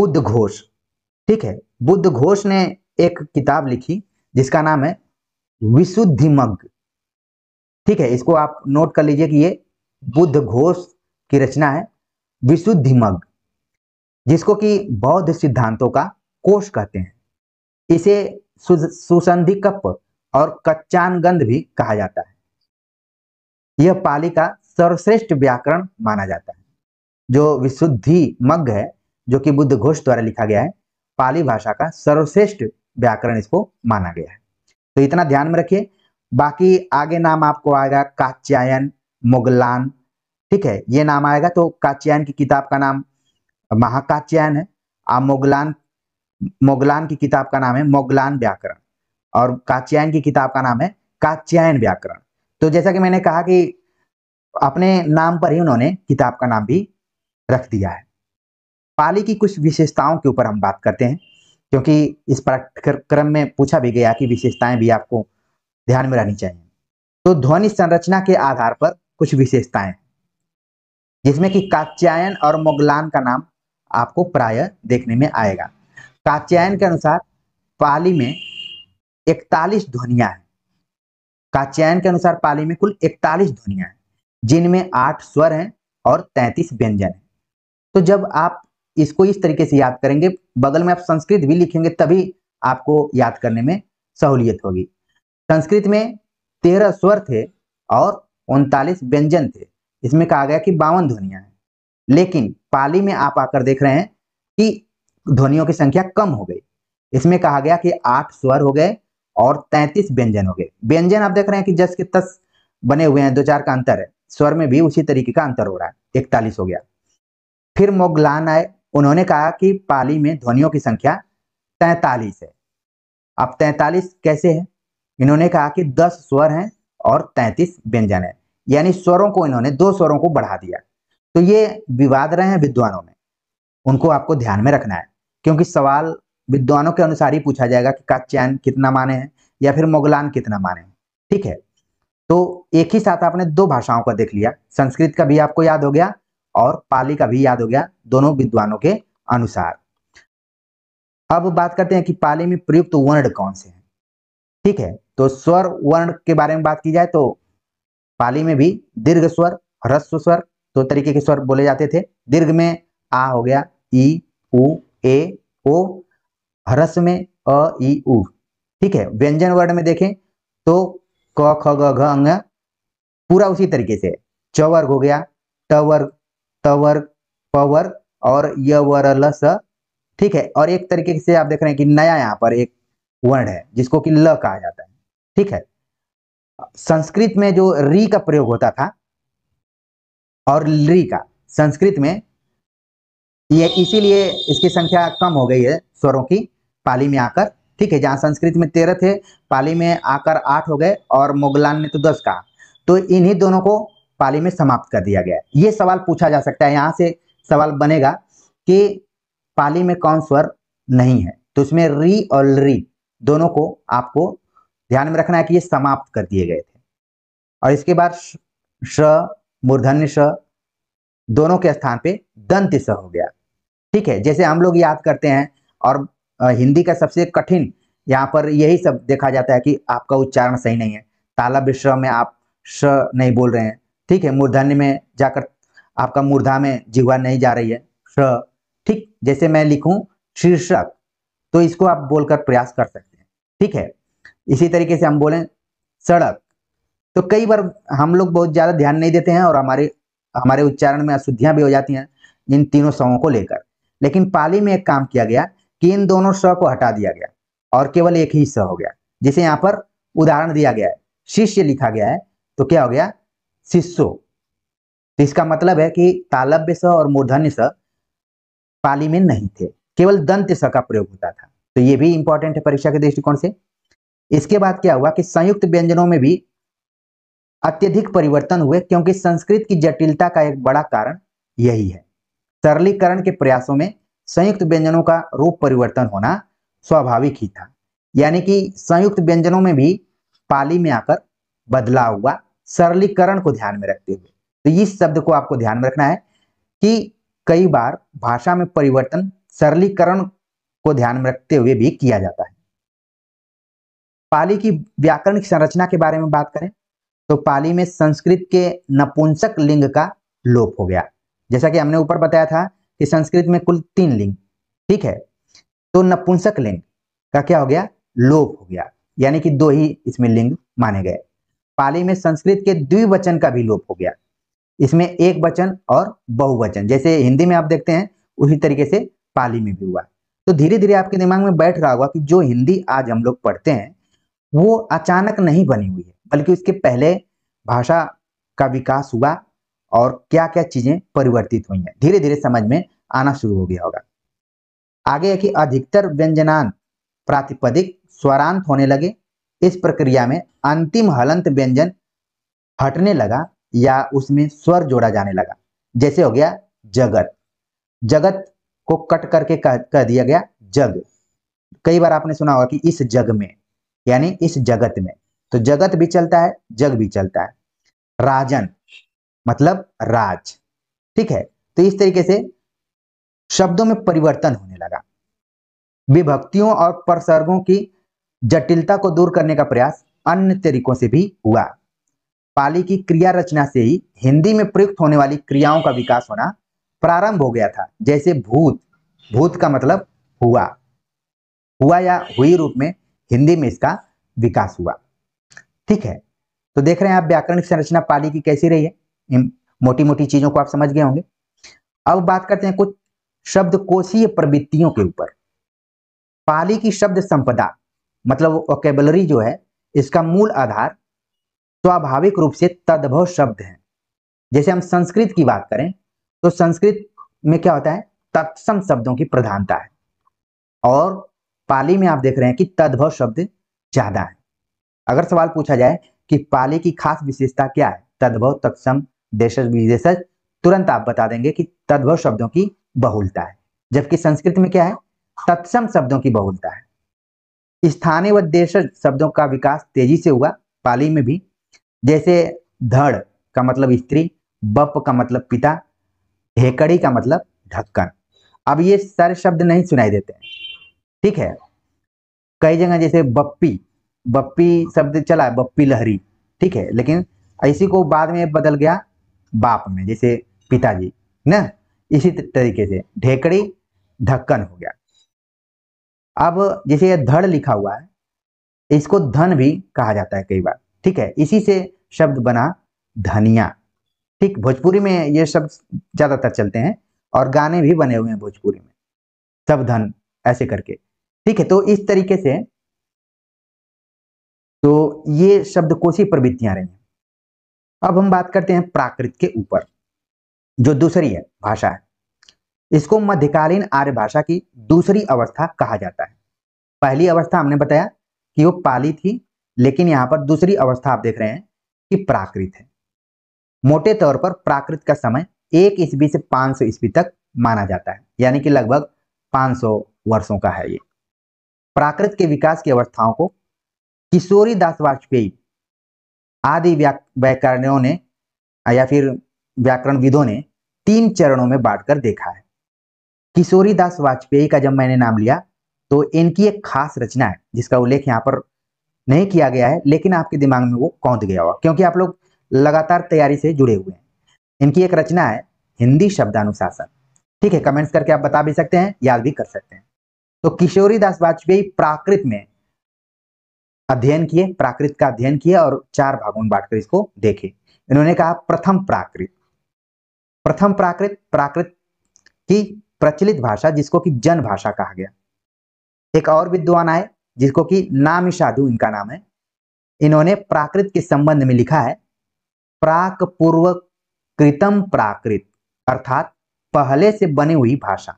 बुद्ध घोष ठीक है बुद्ध घोष ने एक किताब लिखी जिसका नाम है विशुद्धिमग्ग ठीक है इसको आप नोट कर लीजिए कि ये बुद्ध घोष की रचना है विशुद्धि मग जिसको कि बौद्ध सिद्धांतों का कोष कहते हैं इसे सुसंधि कप और कच्चान गंध भी कहा जाता है यह पाली का सर्वश्रेष्ठ व्याकरण माना जाता है जो विशुद्धि मग है जो कि बुद्ध घोष द्वारा लिखा गया है पाली भाषा का सर्वश्रेष्ठ व्याकरण इसको माना गया है तो इतना ध्यान में रखिए बाकी आगे नाम आपको आएगा काच्यायन मुगलान ठीक है ये नाम आएगा तो काच्यायन की किताब का नाम महाकाच्यायन है और मुगलान मुगलान की किताब का नाम है मोगलान व्याकरण और काच्यायन की किताब का नाम है काच्यायन व्याकरण तो जैसा कि मैंने कहा कि अपने नाम पर ही उन्होंने किताब का नाम भी रख दिया है पाली की कुछ विशेषताओं के ऊपर हम बात करते हैं क्योंकि इस पाठ्यक्रम में पूछा भी गया कि विशेषताएं भी आपको ध्यान में रहनी चाहिए तो ध्वनि संरचना के आधार पर कुछ विशेषताएं जिसमें कि कात्यायन और मोगलान का नाम आपको प्राय देखने में आएगा कात्यायन के अनुसार पाली में 41 ध्वनिया है कात्यायन के अनुसार पाली में कुल 41 ध्वनिया है जिनमें आठ स्वर हैं और 33 व्यंजन हैं तो जब आप इसको इस तरीके से याद करेंगे बगल में आप संस्कृत भी लिखेंगे तभी आपको याद करने में सहूलियत होगी संस्कृत में तेरह स्वर थे और उनतालीस व्यंजन थे इसमें कहा गया कि बावन ध्वनियां हैं लेकिन पाली में आप आकर देख रहे हैं कि ध्वनियों की संख्या कम हो गई इसमें कहा गया कि आठ स्वर हो गए और तैंतीस व्यंजन हो गए व्यंजन आप देख रहे हैं कि जस के तस बने हुए हैं दो चार का अंतर है स्वर में भी उसी तरीके का अंतर हो रहा है इकतालीस हो गया फिर मोगलान आए उन्होंने कहा कि पाली में ध्वनियों की संख्या तैतालीस है अब तैतालीस कैसे है इन्होंने कहा कि दस स्वर हैं और तैतीस व्यंजन है यानी स्वरों को इन्होंने दो स्वरों को बढ़ा दिया तो ये विवाद रहे हैं विद्वानों में उनको आपको ध्यान में रखना है क्योंकि सवाल विद्वानों के अनुसार ही पूछा जाएगा कि काच्यन कितना माने हैं या फिर मोगलान कितना माने हैं ठीक है तो एक ही साथ आपने दो भाषाओं का देख लिया संस्कृत का भी आपको याद हो गया और पाली का भी याद हो गया दोनों विद्वानों के अनुसार अब बात करते हैं कि पाली में प्रयुक्त वर्ण कौन से हैं ठीक है तो स्वर वर्ण के बारे में बात की जाए तो पाली में भी दीर्घ स्वर ह्रस्व स्वर दो तो तरीके के स्वर बोले जाते थे दीर्घ में आ हो गया ई उ ए ओ ह्रस्व में अ ई उ ठीक है व्यंजन वर्ण में देखें तो क ख ग घ अंग पूरा उसी तरीके से च वर्ग हो गया ट वर्ग त वर्ग प वर्ग और य वर ल स ठीक है और एक तरीके से आप देख रहे हैं कि नया यहाँ पर एक वर्ण है जिसको कि ल कहा जाता है ठीक है संस्कृत में जो री का प्रयोग होता था और ली का संस्कृत में ये इसीलिए इसकी संख्या कम हो गई है स्वरों की पाली में आकर ठीक है जहां संस्कृत में तेरह थे पाली में आकर आठ हो गए और मुगलान ने तो दस कहा तो इन्हीं दोनों को पाली में समाप्त कर दिया गया ये सवाल पूछा जा सकता है यहां से सवाल बनेगा कि पाली में कौन स्वर नहीं है तो इसमें री और री दोनों को आपको ध्यान में रखना है कि ये समाप्त कर दिए गए थे और इसके बाद श मूर्धन्य श दोनों के स्थान पे दंत स हो गया ठीक है जैसे हम लोग याद करते हैं और हिंदी का सबसे कठिन यहाँ पर यही सब देखा जाता है कि आपका उच्चारण सही नहीं है ताला विश्व में आप श नहीं बोल रहे हैं ठीक है मूर्धन्य में जाकर आपका मूर्धा में जीवा नहीं जा रही है श ठीक जैसे मैं लिखूं शीर्षक तो इसको आप बोलकर प्रयास कर सकते हैं ठीक है इसी तरीके से हम बोलें सड़क तो कई बार हम लोग बहुत ज़्यादा ध्यान नहीं देते हैं और हमारे हमारे उच्चारण में अशुद्धियां भी हो जाती हैं इन तीनों शवों को लेकर लेकिन पाली में एक काम किया गया कि इन दोनों स्व को हटा दिया गया और केवल एक ही स हो गया जिसे यहाँ पर उदाहरण दिया गया है शिष्य लिखा गया है तो क्या हो गया शिष्यो तो इसका मतलब है कि तालब्य स और मूर्धन्य स पाली में नहीं थे केवल दंत स का प्रयोग होता था तो ये भी इंपॉर्टेंट है परीक्षा के दृष्टिकोण से इसके बाद क्या हुआ कि संयुक्त व्यंजनों में भी अत्यधिक परिवर्तन हुए क्योंकि संस्कृत की जटिलता का एक बड़ा कारण यही है सरलीकरण के प्रयासों में संयुक्त व्यंजनों का रूप परिवर्तन होना स्वाभाविक ही था यानी कि संयुक्त व्यंजनों में भी पाली में आकर बदलाव हुआ सरलीकरण को ध्यान में रखते हुए तो इस शब्द को आपको ध्यान में रखना है कि कई बार भाषा में परिवर्तन सरलीकरण को ध्यान में रखते हुए भी किया जाता है पाली की व्याकरण की संरचना के बारे में बात करें तो पाली में संस्कृत के नपुंसक लिंग का लोप हो गया जैसा कि हमने ऊपर बताया था कि संस्कृत में कुल तीन लिंग ठीक है तो नपुंसक लिंग का क्या हो गया लोप हो गया यानी कि दो ही इसमें लिंग माने गए पाली में संस्कृत के द्विवचन का भी लोप हो गया इसमें एक वचन और बहुवचन जैसे हिंदी में आप देखते हैं उसी तरीके से पाली में भी हुआ तो धीरे धीरे आपके दिमाग में बैठ रहा होगा कि जो हिंदी आज हम लोग पढ़ते हैं वो अचानक नहीं बनी हुई है बल्कि उसके पहले भाषा का विकास हुआ और क्या क्या चीजें परिवर्तित हुई हैं धीरे धीरे समझ में आना शुरू हो गया होगा आगे है कि अधिकतर व्यंजनांत प्रातिपदिक स्वरांत होने लगे इस प्रक्रिया में अंतिम हलंत व्यंजन हटने लगा या उसमें स्वर जोड़ा जाने लगा जैसे हो गया जगत जगत को कट करके कह, कह दिया गया जग कई बार आपने सुना होगा कि इस जग में यानी इस जगत में तो जगत भी चलता है जग भी चलता है राजन मतलब राज ठीक है तो इस तरीके से शब्दों में परिवर्तन होने लगा विभक्तियों और प्रसर्गों की जटिलता को दूर करने का प्रयास अन्य तरीकों से भी हुआ पाली की क्रिया रचना से ही हिंदी में प्रयुक्त होने वाली क्रियाओं का विकास होना प्रारंभ हो गया था जैसे भूत भूत का मतलब हुआ हुआ या हुई रूप में हिंदी में इसका विकास हुआ ठीक है तो देख रहे हैं आप व्याकरण संरचना पाली की कैसी रही है मोटी मोटी चीजों को आप समझ गए होंगे अब बात करते हैं कुछ शब्द कोशीय प्रवृत्तियों के ऊपर पाली की शब्द संपदा मतलब वोकेबलरी जो है इसका मूल आधार स्वाभाविक रूप से तद्भव शब्द है जैसे हम संस्कृत की बात करें तो संस्कृत में क्या होता है तत्सम शब्दों की प्रधानता है और पाली में आप देख रहे हैं कि तद्भव शब्द ज्यादा है अगर सवाल पूछा जाए कि पाली की खास विशेषता क्या है तद्भव तत्सम देश विदेशज तुरंत आप बता देंगे कि तद्भव शब्दों की बहुलता है जबकि संस्कृत में क्या है तत्सम शब्दों की बहुलता है स्थानीय व देश शब्दों का विकास तेजी से हुआ पाली में भी जैसे धड़ का मतलब स्त्री बप का मतलब पिता हेकड़ी का मतलब ढक्कन अब ये सर शब्द नहीं सुनाई देते हैं ठीक है कई जगह जैसे बप्पी बप्पी शब्द चला है बप्पी लहरी ठीक है लेकिन ऐसी को बाद में बदल गया बाप में जैसे पिताजी न इसी तरीके से ढेकड़ी ढक्कन हो गया अब जैसे यह धड़ लिखा हुआ है इसको धन भी कहा जाता है कई बार ठीक है इसी से शब्द बना धनिया ठीक भोजपुरी में ये शब्द ज़्यादातर चलते हैं और गाने भी बने हुए हैं भोजपुरी में सब धन ऐसे करके ठीक है तो इस तरीके से तो ये शब्द कोशी प्रवृत्तियां रही हैं अब हम बात करते हैं प्राकृत के ऊपर जो दूसरी है भाषा है इसको मध्यकालीन आर्य भाषा की दूसरी अवस्था कहा जाता है पहली अवस्था हमने बताया कि वो पाली थी लेकिन यहाँ पर दूसरी अवस्था आप देख रहे हैं कि प्राकृत है मोटे तौर पर प्राकृत का समय एक ईस्वी से पांच सौ ईस्वी तक माना जाता है यानी कि लगभग पांच सौ वर्षों का है ये प्राकृत के विकास की अवस्थाओं को किशोरी दास वाजपेयी आदि व्याकरणों ने या फिर व्याकरण विदों ने तीन चरणों में बांटकर देखा है किशोरी दास वाजपेयी का जब मैंने नाम लिया तो इनकी एक खास रचना है जिसका उल्लेख यहाँ पर नहीं किया गया है लेकिन आपके दिमाग में वो कौंध गया होगा क्योंकि आप लोग लगातार तैयारी से जुड़े हुए हैं इनकी एक रचना है हिंदी शब्दानुशासन ठीक है कमेंट्स करके आप बता भी सकते हैं याद भी कर सकते हैं तो किशोरी दास वाजपेयी प्राकृत में अध्ययन किए प्राकृत का अध्ययन किए और चार भागों में बांटकर इसको देखे इन्होंने कहा प्रथम प्राकृत प्रथम प्राकृत प्राकृत की प्रचलित भाषा जिसको कि जन भाषा कहा गया एक और विद्वान आए जिसको कि नामी साधु इनका नाम है इन्होंने प्राकृत के संबंध में लिखा है प्राक पूर्व कृतम प्राकृत अर्थात पहले से बनी हुई भाषा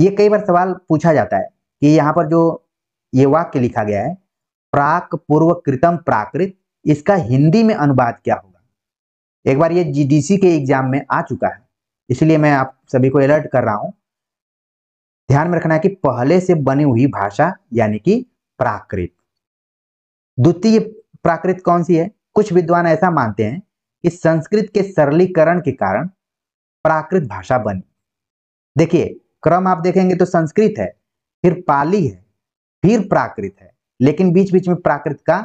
ये कई बार सवाल पूछा जाता है कि यहाँ पर जो ये वाक्य लिखा गया है प्राक पूर्व कृतम प्राकृत इसका हिंदी में अनुवाद क्या होगा एक बार ये जीडीसी के एग्जाम में आ चुका है इसलिए मैं आप सभी को अलर्ट कर रहा हूं ध्यान में रखना है कि पहले से बनी हुई भाषा यानी कि प्राकृत द्वितीय प्राकृत कौन सी है कुछ विद्वान ऐसा मानते हैं कि संस्कृत के सरलीकरण के कारण प्राकृत भाषा बनी देखिए क्रम आप देखेंगे तो संस्कृत है फिर पाली है फिर प्राकृत है लेकिन बीच बीच में प्राकृत का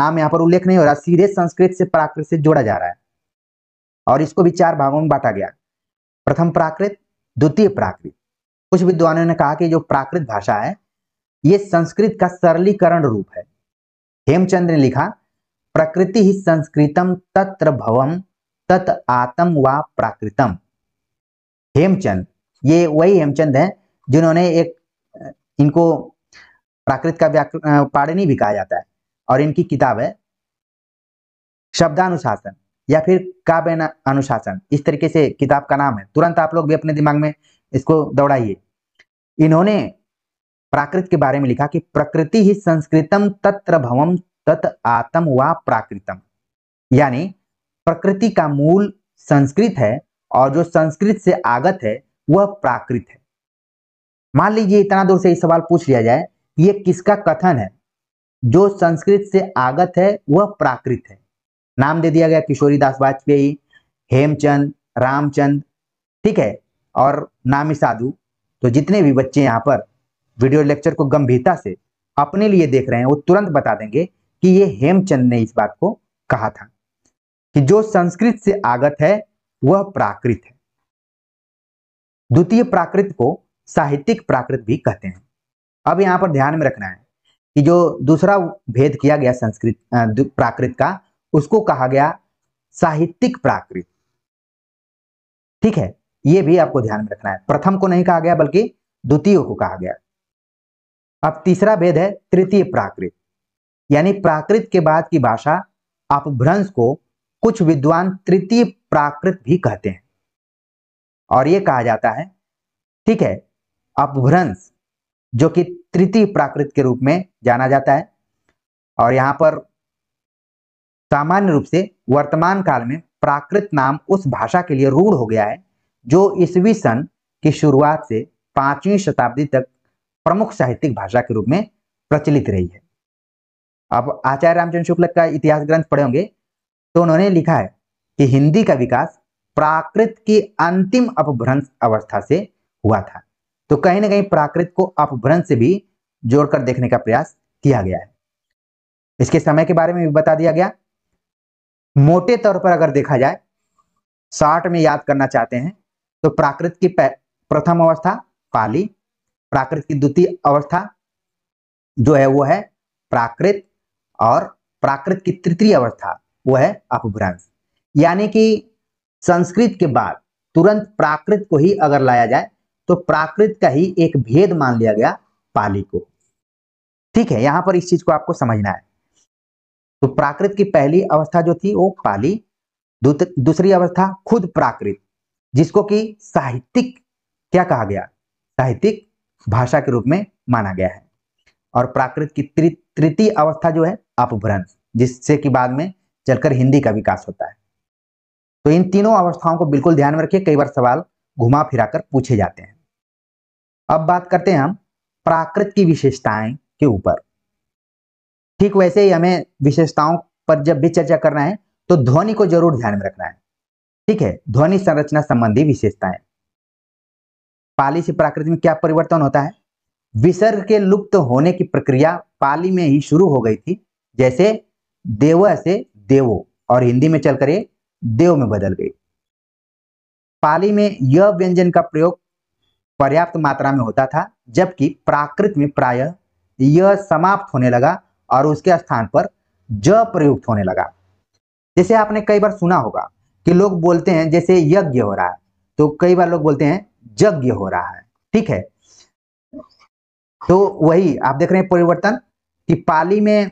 नाम यहाँ पर उल्लेख नहीं हो रहा सीधे संस्कृत से प्राकृत से जोड़ा जा रहा है और इसको भी चार भागों में बांटा गया प्रथम प्राकृत द्वितीय प्राकृत कुछ विद्वानों ने कहा कि जो प्राकृत भाषा है ये संस्कृत का सरलीकरण रूप है हेमचंद्र ने लिखा प्रकृति ही संस्कृतम तत्र भवम तत् आतम व प्राकृतम हेमचंद ये वही हेमचंद हैं जिन्होंने एक इनको प्राकृत का पाड़नी भी कहा जाता है और इनकी किताब है शब्दानुशासन या फिर काव्य अनुशासन इस तरीके से किताब का नाम है तुरंत आप लोग भी अपने दिमाग में इसको दौड़ाइए इन्होंने प्राकृत के बारे में लिखा कि प्रकृति ही संस्कृतम तत्र भवम तत् आतम व प्राकृतम यानी प्रकृति का मूल संस्कृत है और जो संस्कृत से आगत है वह प्राकृत है मान लीजिए इतना दूर से ये सवाल पूछ लिया जाए ये किसका कथन है जो संस्कृत से आगत है वह प्राकृत है नाम दे दिया गया किशोरी दास वाजपेयी हेमचंद रामचंद ठीक है और नामी साधु तो जितने भी बच्चे यहाँ पर वीडियो लेक्चर को गंभीरता से अपने लिए देख रहे हैं वो तुरंत बता देंगे कि ये हेमचंद ने इस बात को कहा था कि जो संस्कृत से आगत है वह प्राकृत है द्वितीय प्राकृत को साहित्यिक प्राकृत भी कहते हैं अब यहाँ पर ध्यान में रखना है कि जो दूसरा भेद किया गया संस्कृत प्राकृत का उसको कहा गया साहित्यिक प्राकृत ठीक है ये भी आपको ध्यान में रखना है प्रथम को नहीं कहा गया बल्कि द्वितीय को कहा गया अब तीसरा भेद है तृतीय प्राकृत यानी प्राकृत के बाद की भाषा अपभ्रंश को कुछ विद्वान तृतीय प्राकृत भी कहते हैं और ये कहा जाता है ठीक है अपभ्रंश जो कि तृतीय प्राकृत के रूप में जाना जाता है और यहाँ पर सामान्य रूप से वर्तमान काल में प्राकृत नाम उस भाषा के लिए रूढ़ हो गया है जो ईस्वी सन की शुरुआत से पांचवी शताब्दी तक प्रमुख साहित्यिक भाषा के रूप में प्रचलित रही है अब आचार्य रामचंद्र शुक्ल का इतिहास ग्रंथ पढ़े होंगे तो उन्होंने लिखा है कि हिंदी का विकास प्राकृत की अंतिम अपभ्रंश अवस्था से हुआ था तो कहीं ना कहीं प्राकृत को अपभ्रंश से भी जोड़कर देखने का प्रयास किया गया है इसके समय के बारे में भी बता दिया गया मोटे तौर पर अगर देखा जाए साठ में याद करना चाहते हैं तो प्राकृत की प्रथम अवस्था पाली प्राकृत की द्वितीय अवस्था जो है वो है प्राकृत और प्राकृत की तृतीय अवस्था वो है अपभ्रंश यानी कि संस्कृत के बाद तुरंत प्राकृत को ही अगर लाया जाए तो प्राकृत का ही एक भेद मान लिया गया पाली को ठीक है यहां पर इस चीज को आपको समझना है तो प्राकृत की पहली अवस्था जो थी वो पाली दूसरी अवस्था खुद प्राकृत जिसको कि साहित्यिक क्या कहा गया साहित्यिक भाषा के रूप में माना गया है और प्राकृत की तृतीय अवस्था जो है अपभ्रंश जिससे कि बाद में चलकर हिंदी का विकास होता है तो इन तीनों अवस्थाओं को बिल्कुल ध्यान में रखिए कई बार सवाल घुमा फिरा कर पूछे जाते हैं अब बात करते हैं हम प्राकृत की विशेषताएं के ऊपर ठीक वैसे ही हमें विशेषताओं पर जब भी चर्चा करना है तो ध्वनि को जरूर ध्यान में रखना है ठीक है ध्वनि संरचना संबंधी विशेषताएं पाली से प्राकृत में क्या परिवर्तन होता है विसर्ग के लुप्त होने की प्रक्रिया पाली में ही शुरू हो गई थी जैसे देव से देवो और हिंदी में चल करे देव में बदल गई पाली में यह व्यंजन का प्रयोग पर्याप्त मात्रा में होता था जबकि प्राकृत में प्राय यह समाप्त होने लगा और उसके स्थान पर ज प्रयुक्त होने लगा जैसे आपने कई बार सुना होगा कि लोग बोलते हैं जैसे यज्ञ हो रहा है तो कई बार लोग बोलते हैं यज्ञ हो रहा है ठीक है तो वही आप देख रहे हैं परिवर्तन कि पाली में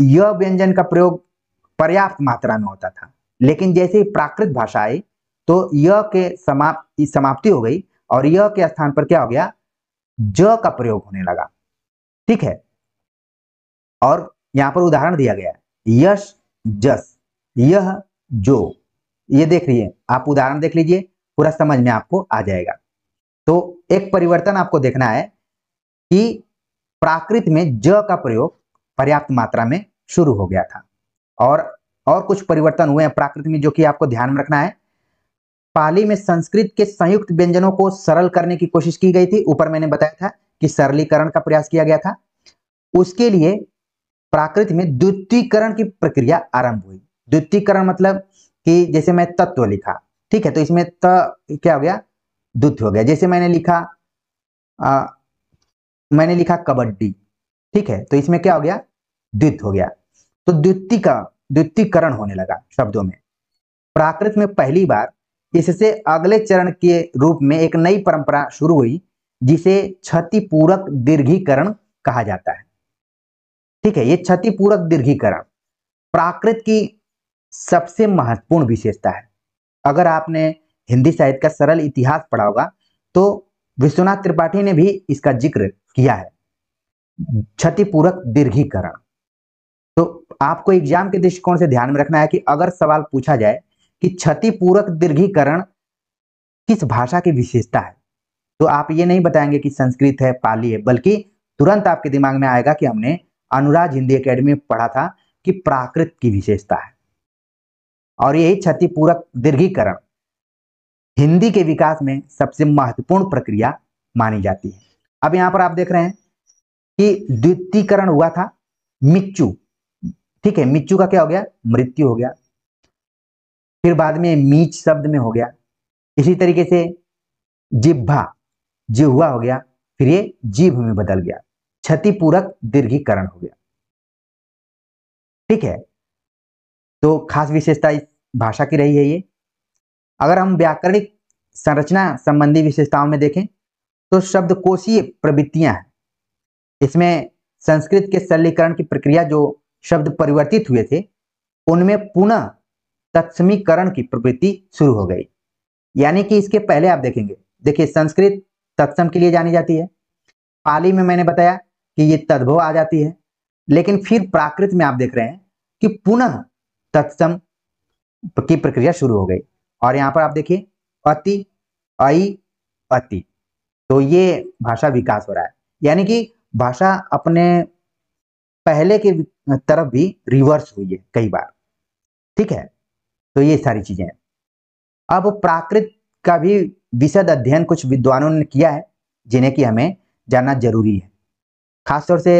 यह व्यंजन का प्रयोग पर्याप्त मात्रा में होता था लेकिन जैसे ही प्राकृत भाषा आई तो य के समाप्ति समाप्ति हो गई और य के स्थान पर क्या हो गया ज का प्रयोग होने लगा ठीक है और यहां पर उदाहरण दिया गया यश जस यह जो ये देख रही है आप उदाहरण देख लीजिए पूरा समझ में आपको आ जाएगा तो एक परिवर्तन आपको देखना है कि प्राकृत में ज का प्रयोग पर्याप्त मात्रा में शुरू हो गया था और और कुछ परिवर्तन हुए हैं प्राकृत में जो कि आपको ध्यान में रखना है पाली में संस्कृत के संयुक्त व्यंजनों को सरल करने की कोशिश की गई थी ऊपर मैंने बताया था कि सरलीकरण का प्रयास किया गया था उसके लिए प्राकृत में द्वितीयकरण की प्रक्रिया आरंभ हुई द्वितीयकरण मतलब कि जैसे मैं तत्व लिखा ठीक है तो इसमें त क्या हो गया द्वित हो गया जैसे मैंने लिखा आ, मैंने लिखा कबड्डी ठीक है तो इसमें क्या हो गया द्वित हो गया तो द्वितीय का द्वितीयकरण होने लगा शब्दों में प्राकृत में पहली बार इससे अगले चरण के रूप में एक नई परंपरा शुरू हुई जिसे क्षतिपूरक दीर्घीकरण कहा जाता है ठीक है ये क्षतिपूरक दीर्घीकरण प्राकृत की सबसे महत्वपूर्ण विशेषता है अगर आपने हिंदी साहित्य का सरल इतिहास पढ़ा होगा तो विश्वनाथ त्रिपाठी ने भी इसका जिक्र किया है क्षतिपूरक दीर्घीकरण तो आपको एग्जाम के दृष्टिकोण से ध्यान में रखना है कि अगर सवाल पूछा जाए कि क्षतिपूरक दीर्घीकरण किस भाषा की विशेषता है तो आप ये नहीं बताएंगे कि संस्कृत है पाली है बल्कि तुरंत आपके दिमाग में आएगा कि हमने अनुराज हिंदी एकेडमी में पढ़ा था कि प्राकृत की विशेषता है और यही क्षतिपूरक दीर्घीकरण हिंदी के विकास में सबसे महत्वपूर्ण प्रक्रिया मानी जाती है अब यहां पर आप देख रहे हैं कि द्वितीकरण हुआ था मिच्चू ठीक है मिच्चू का क्या हो गया मृत्यु हो गया फिर बाद में मीच शब्द में हो गया इसी तरीके से जिब्भा जिहुआ हो गया फिर ये जीभ में बदल गया क्षतिपूरक दीर्घीकरण हो गया ठीक है तो खास विशेषता इस भाषा की रही है ये अगर हम व्याकरणिक संरचना संबंधी विशेषताओं में देखें तो शब्द कोशीय प्रवृत्तियां हैं इसमें संस्कृत के सरलीकरण की प्रक्रिया जो शब्द परिवर्तित हुए थे उनमें पुनः तत्समीकरण की प्रवृत्ति शुरू हो गई यानी कि इसके पहले आप देखेंगे देखिए संस्कृत तत्सम के लिए जानी जाती है पाली में मैंने बताया कि ये तद्भव आ जाती है लेकिन फिर प्राकृत में आप देख रहे हैं कि पुनः तत्सम की प्रक्रिया शुरू हो गई और यहाँ पर आप देखिए अति अई अति तो ये भाषा विकास हो रहा है यानी कि भाषा अपने पहले के तरफ भी रिवर्स हुई है कई बार ठीक है तो ये सारी चीजें हैं अब प्राकृत का भी विशद अध्ययन कुछ विद्वानों ने किया है जिन्हें कि हमें जानना जरूरी है खासतौर से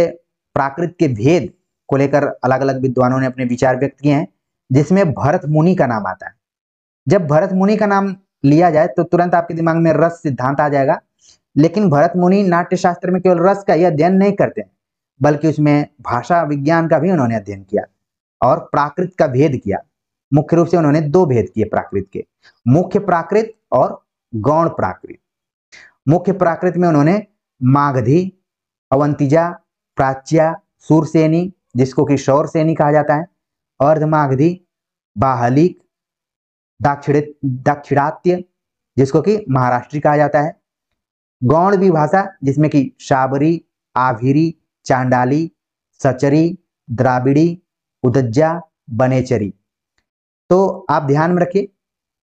प्राकृत के भेद को लेकर अलग अलग विद्वानों ने अपने विचार व्यक्त किए हैं जिसमें भरत मुनि का नाम आता है जब भरत मुनि का नाम लिया जाए तो तुरंत आपके दिमाग में रस सिद्धांत आ जाएगा लेकिन भरत मुनि नाट्यशास्त्र में केवल रस का ही अध्ययन नहीं करते हैं बल्कि उसमें भाषा विज्ञान का भी उन्होंने अध्ययन किया और प्राकृत का भेद किया मुख्य रूप से उन्होंने दो भेद किए प्राकृत के मुख्य प्राकृत और गौण प्राकृत मुख्य प्राकृत में उन्होंने माघधी अवंतिजा प्राच्या सूरसेनी जिसको कि शौर सेनी कहा जाता है अर्धमाघधी बाहलिक दाक्षिण दाक्षिणात्य जिसको कि महाराष्ट्री कहा जाता है गौण भी भाषा जिसमें कि शाबरी आभिरी चांडाली सचरी द्राविड़ी उदज्जा बनेचरी तो आप ध्यान में रखिए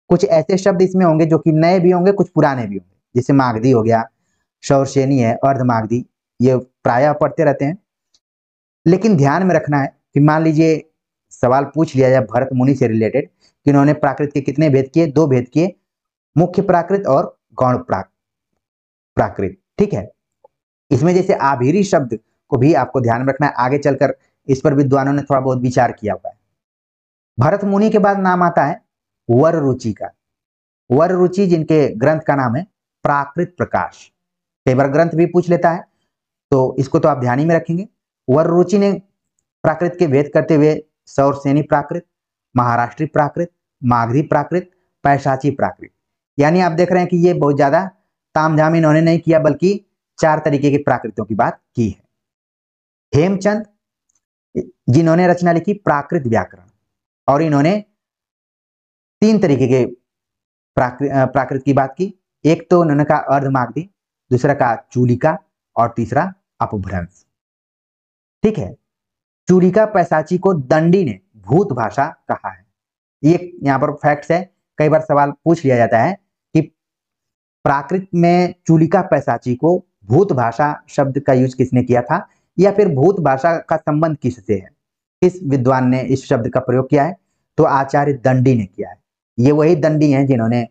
कुछ ऐसे शब्द इसमें होंगे जो कि नए भी होंगे कुछ पुराने भी होंगे जैसे मागधी हो गया शौरसेनी है अर्धमागधी ये प्रायः पढ़ते रहते हैं लेकिन ध्यान में रखना है कि मान लीजिए सवाल पूछ लिया जाए भरत मुनि से रिलेटेड कि उन्होंने प्राकृत के कितने भेद किए दो भेद किए मुख्य प्राकृत और गौण प्राकृत ठीक है इसमें जैसे आभिरी शब्द को भी आपको ध्यान में रखना है आगे चलकर इस पर विद्वानों ने थोड़ा बहुत विचार किया हुआ है भरत मुनि के बाद नाम आता है वर रुचि का वर रुचि जिनके ग्रंथ का नाम है प्राकृत प्रकाश कई बार ग्रंथ भी पूछ लेता है तो इसको तो आप ध्यान ही में रखेंगे वर रुचि ने प्राकृत के भेद करते हुए सौर सेनी प्राकृत महाराष्ट्री प्राकृत माघरी प्राकृत पैशाची प्राकृत यानी आप देख रहे हैं कि ये बहुत ज्यादा तामझाम इन्होंने नहीं किया बल्कि चार तरीके के प्राकृतों की बात की है हेमचंद जिन्होंने रचना लिखी प्राकृत व्याकरण और इन्होंने तीन तरीके के प्राकृत प्राकृत की बात की एक तो उन्होंने कहा अर्धमागधी दूसरा कहा चूलिका और तीसरा अपभ्रंश ठीक है चूलिका पैसाची को दंडी ने भूत भाषा कहा है ये यहाँ पर फैक्ट्स है कई बार सवाल पूछ लिया जाता है कि प्राकृत में चूलिका पैसाची को भूत भाषा शब्द का यूज किसने किया था या फिर भूत भाषा का संबंध किससे है इस विद्वान ने इस शब्द का प्रयोग किया है तो आचार्य दंडी ने किया है ये वही दंडी हैं जिन्होंने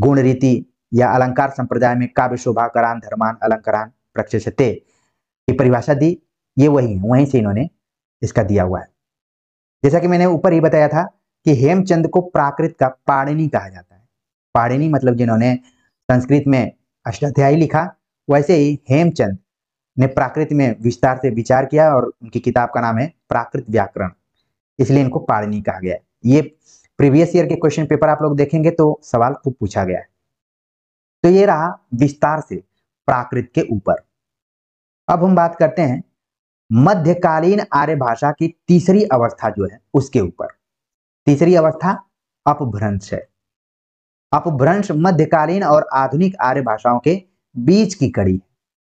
गुण रीति या अलंकार संप्रदाय में काव्य शोभा करान धर्मान अलंकरान प्रक्षते की परिभाषा दी ये वही है वहीं से इन्होंने इसका दिया हुआ है जैसा कि मैंने ऊपर ही बताया था कि हेमचंद को प्राकृत का पाणिनी कहा जाता है पाणिनी मतलब जिन्होंने संस्कृत में अष्टाध्यायी लिखा वैसे ही हेमचंद ने प्राकृत में विस्तार से विचार किया और उनकी किताब का नाम है प्राकृत व्याकरण इसलिए इनको पाड़नी कहा गया है ये प्रीवियस ईयर के क्वेश्चन पेपर आप लोग देखेंगे तो सवाल खूब पूछा गया है तो ये रहा विस्तार से प्राकृत के ऊपर अब हम बात करते हैं मध्यकालीन आर्य भाषा की तीसरी अवस्था जो है उसके ऊपर तीसरी अवस्था अपभ्रंश है अपभ्रंश मध्यकालीन और आधुनिक आर्य भाषाओं के बीच की कड़ी है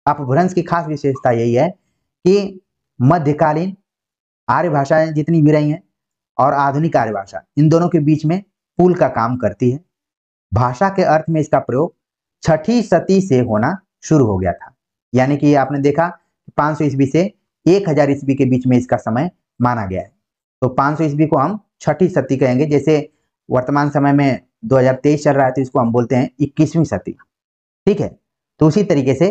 अपभ्रंश की खास विशेषता यही है कि मध्यकालीन आर्य भाषाएं जितनी भी रही हैं और आधुनिक आर्य भाषा इन दोनों के बीच में पुल का काम करती है भाषा के अर्थ में इसका प्रयोग छठी सती से होना शुरू हो गया था यानी कि आपने देखा पांच सौ ईस्वी से एक हजार ईस्वी के बीच में इसका समय माना गया है तो पांच सौ ईस्वी को हम छठी सती कहेंगे जैसे वर्तमान समय में 2023 चल रहा है तो इसको हम बोलते हैं इक्कीसवीं सती ठीक है तो उसी तरीके से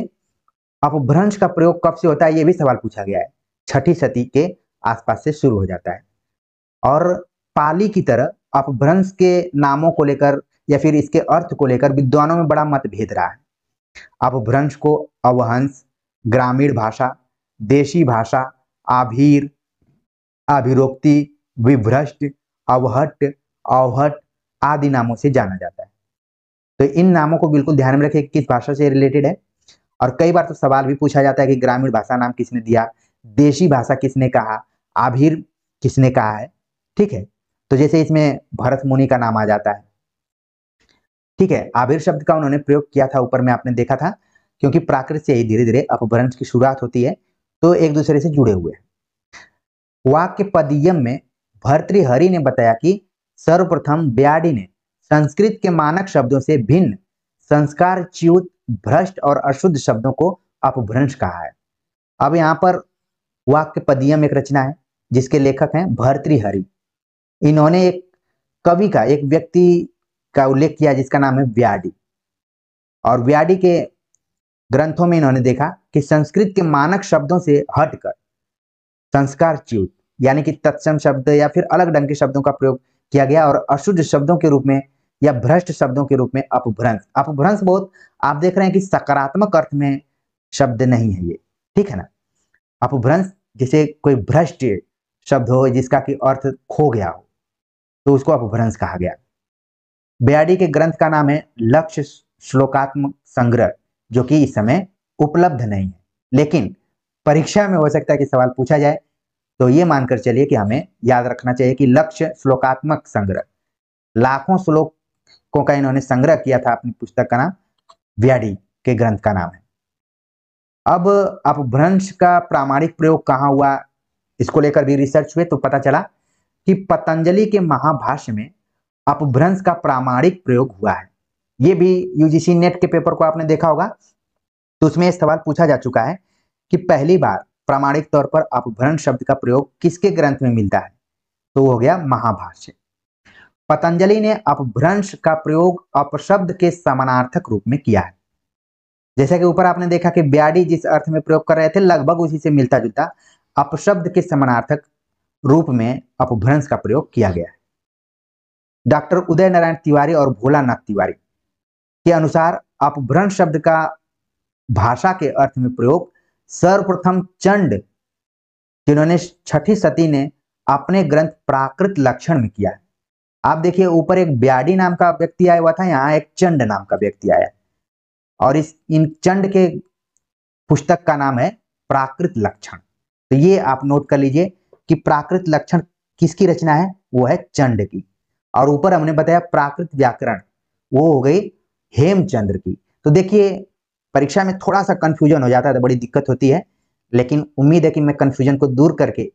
अपभ्रंश का प्रयोग कब से होता है ये भी सवाल पूछा गया है छठी सती के आसपास से शुरू हो जाता है और पाली की तरह अपभ्रंश के नामों को लेकर या फिर इसके अर्थ को लेकर विद्वानों में बड़ा मतभेद रहा है अपभ्रंश को अवहंस ग्रामीण भाषा देशी भाषा आभीर अभिरोक्ति विभ्रष्ट अवहट अवहट आदि नामों से जाना जाता है तो इन नामों को बिल्कुल ध्यान में रखें किस भाषा से रिलेटेड है और कई बार तो सवाल भी पूछा जाता है कि ग्रामीण भाषा नाम किसने दिया देशी भाषा किसने कहा आभिर किसने कहा है ठीक है तो जैसे इसमें भरत मुनि का नाम आ जाता है ठीक है आभिर शब्द का उन्होंने प्रयोग किया था ऊपर में आपने देखा था क्योंकि प्राकृत से ही धीरे धीरे अपभ्रंश की शुरुआत होती है तो एक दूसरे से जुड़े हुए वाक्य पदियम में भर्तृहरि ने बताया कि सर्वप्रथम ब्याडी ने संस्कृत के मानक शब्दों से भिन्न संस्कार च्युत भ्रष्ट और अशुद्ध शब्दों को अपभ्रंश कहा है अब यहाँ पर वाक्य पदियम एक रचना है जिसके लेखक हैं भर्तृहरि इन्होंने एक कवि का एक व्यक्ति का उल्लेख किया जिसका नाम है व्याडी और व्याडी के ग्रंथों में इन्होंने देखा कि संस्कृत के मानक शब्दों से हटकर संस्कार च्युत यानी कि तत्सम शब्द या फिर अलग ढंग के शब्दों का प्रयोग किया गया और अशुद्ध शब्दों के रूप में या भ्रष्ट शब्दों के रूप में अपभ्रंश अपभ्रंश बहुत आप देख रहे हैं कि सकारात्मक अर्थ में शब्द नहीं है ये ठीक है ना अपभ्रंश जैसे कोई भ्रष्ट शब्द हो जिसका कि अर्थ खो गया हो तो उसको अपभ्रंश कहा गया बेयाडी के ग्रंथ का नाम है लक्ष्य श्लोकात्मक संग्रह जो कि इस समय उपलब्ध नहीं है लेकिन परीक्षा में हो सकता है कि सवाल पूछा जाए तो ये मानकर चलिए कि हमें याद रखना चाहिए कि लक्ष्य श्लोकात्मक संग्रह लाखों श्लोक पुस्तकों का इन्होंने संग्रह किया था अपनी पुस्तक का नाम व्याडी के ग्रंथ का नाम है अब अपभ्रंश का प्रामाणिक प्रयोग कहाँ हुआ इसको लेकर भी रिसर्च हुए तो पता चला कि पतंजलि के महाभाष्य में अपभ्रंश का प्रामाणिक प्रयोग हुआ है ये भी यूजीसी नेट के पेपर को आपने देखा होगा तो उसमें सवाल पूछा जा चुका है कि पहली बार प्रामाणिक तौर पर अपभ्रंश शब्द का प्रयोग किसके ग्रंथ में मिलता है तो हो गया महाभाष्य पतंजलि ने अपभ्रंश का प्रयोग अपशब्द के समानार्थक रूप में किया है जैसा कि ऊपर आपने देखा कि ब्याडी जिस अर्थ में प्रयोग कर रहे थे लगभग उसी से मिलता जुलता अपशब्द के समानार्थक रूप में अपभ्रंश का प्रयोग किया गया है डॉक्टर उदय नारायण तिवारी और भोलानाथ तिवारी के अनुसार अपभ्रंश शब्द का भाषा के अर्थ में प्रयोग सर्वप्रथम चंड जिन्होंने छठी सती ने अपने ग्रंथ प्राकृत लक्षण में किया है आप देखिए ऊपर एक ब्याडी नाम का व्यक्ति आया हुआ था यहाँ एक चंड नाम का व्यक्ति आया और इस इन चंड के पुस्तक का नाम है प्राकृत लक्षण तो ये आप नोट कर लीजिए कि प्राकृत लक्षण किसकी रचना है वो है चंड की और ऊपर हमने बताया प्राकृत व्याकरण वो हो गई हेमचंद्र की तो देखिए परीक्षा में थोड़ा सा कन्फ्यूजन हो जाता है तो बड़ी दिक्कत होती है लेकिन उम्मीद है कि मैं कंफ्यूजन को दूर करके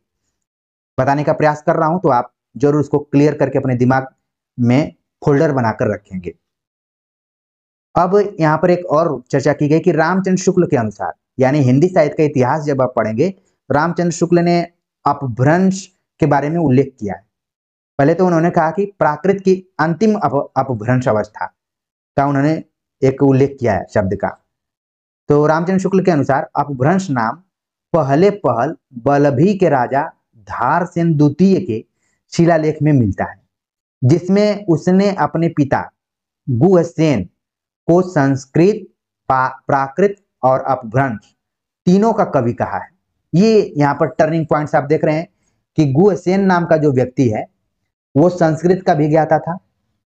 बताने का प्रयास कर रहा हूं तो आप जरूर उसको क्लियर करके अपने दिमाग में फोल्डर बनाकर रखेंगे अब यहाँ पर एक और चर्चा की गई कि रामचंद्र शुक्ल के अनुसार यानी हिंदी साहित्य का इतिहास जब आप पढ़ेंगे रामचंद्र शुक्ल ने अपभ्रंश के बारे में उल्लेख किया है पहले तो उन्होंने कहा कि प्राकृत की अंतिम अप, अपभ्रंश अवस्था का उन्होंने एक उल्लेख किया है शब्द का तो रामचंद्र शुक्ल के अनुसार अपभ्रंश नाम पहले पहल बलभी के राजा धारसेन द्वितीय के शिलालेख में मिलता है जिसमें उसने अपने पिता गुहसेन को संस्कृत प्राकृत और अपभ्रंश तीनों का कवि कहा है ये यहाँ पर टर्निंग पॉइंट्स आप देख रहे हैं कि गुहसेन नाम का जो व्यक्ति है वो संस्कृत का भी ज्ञाता था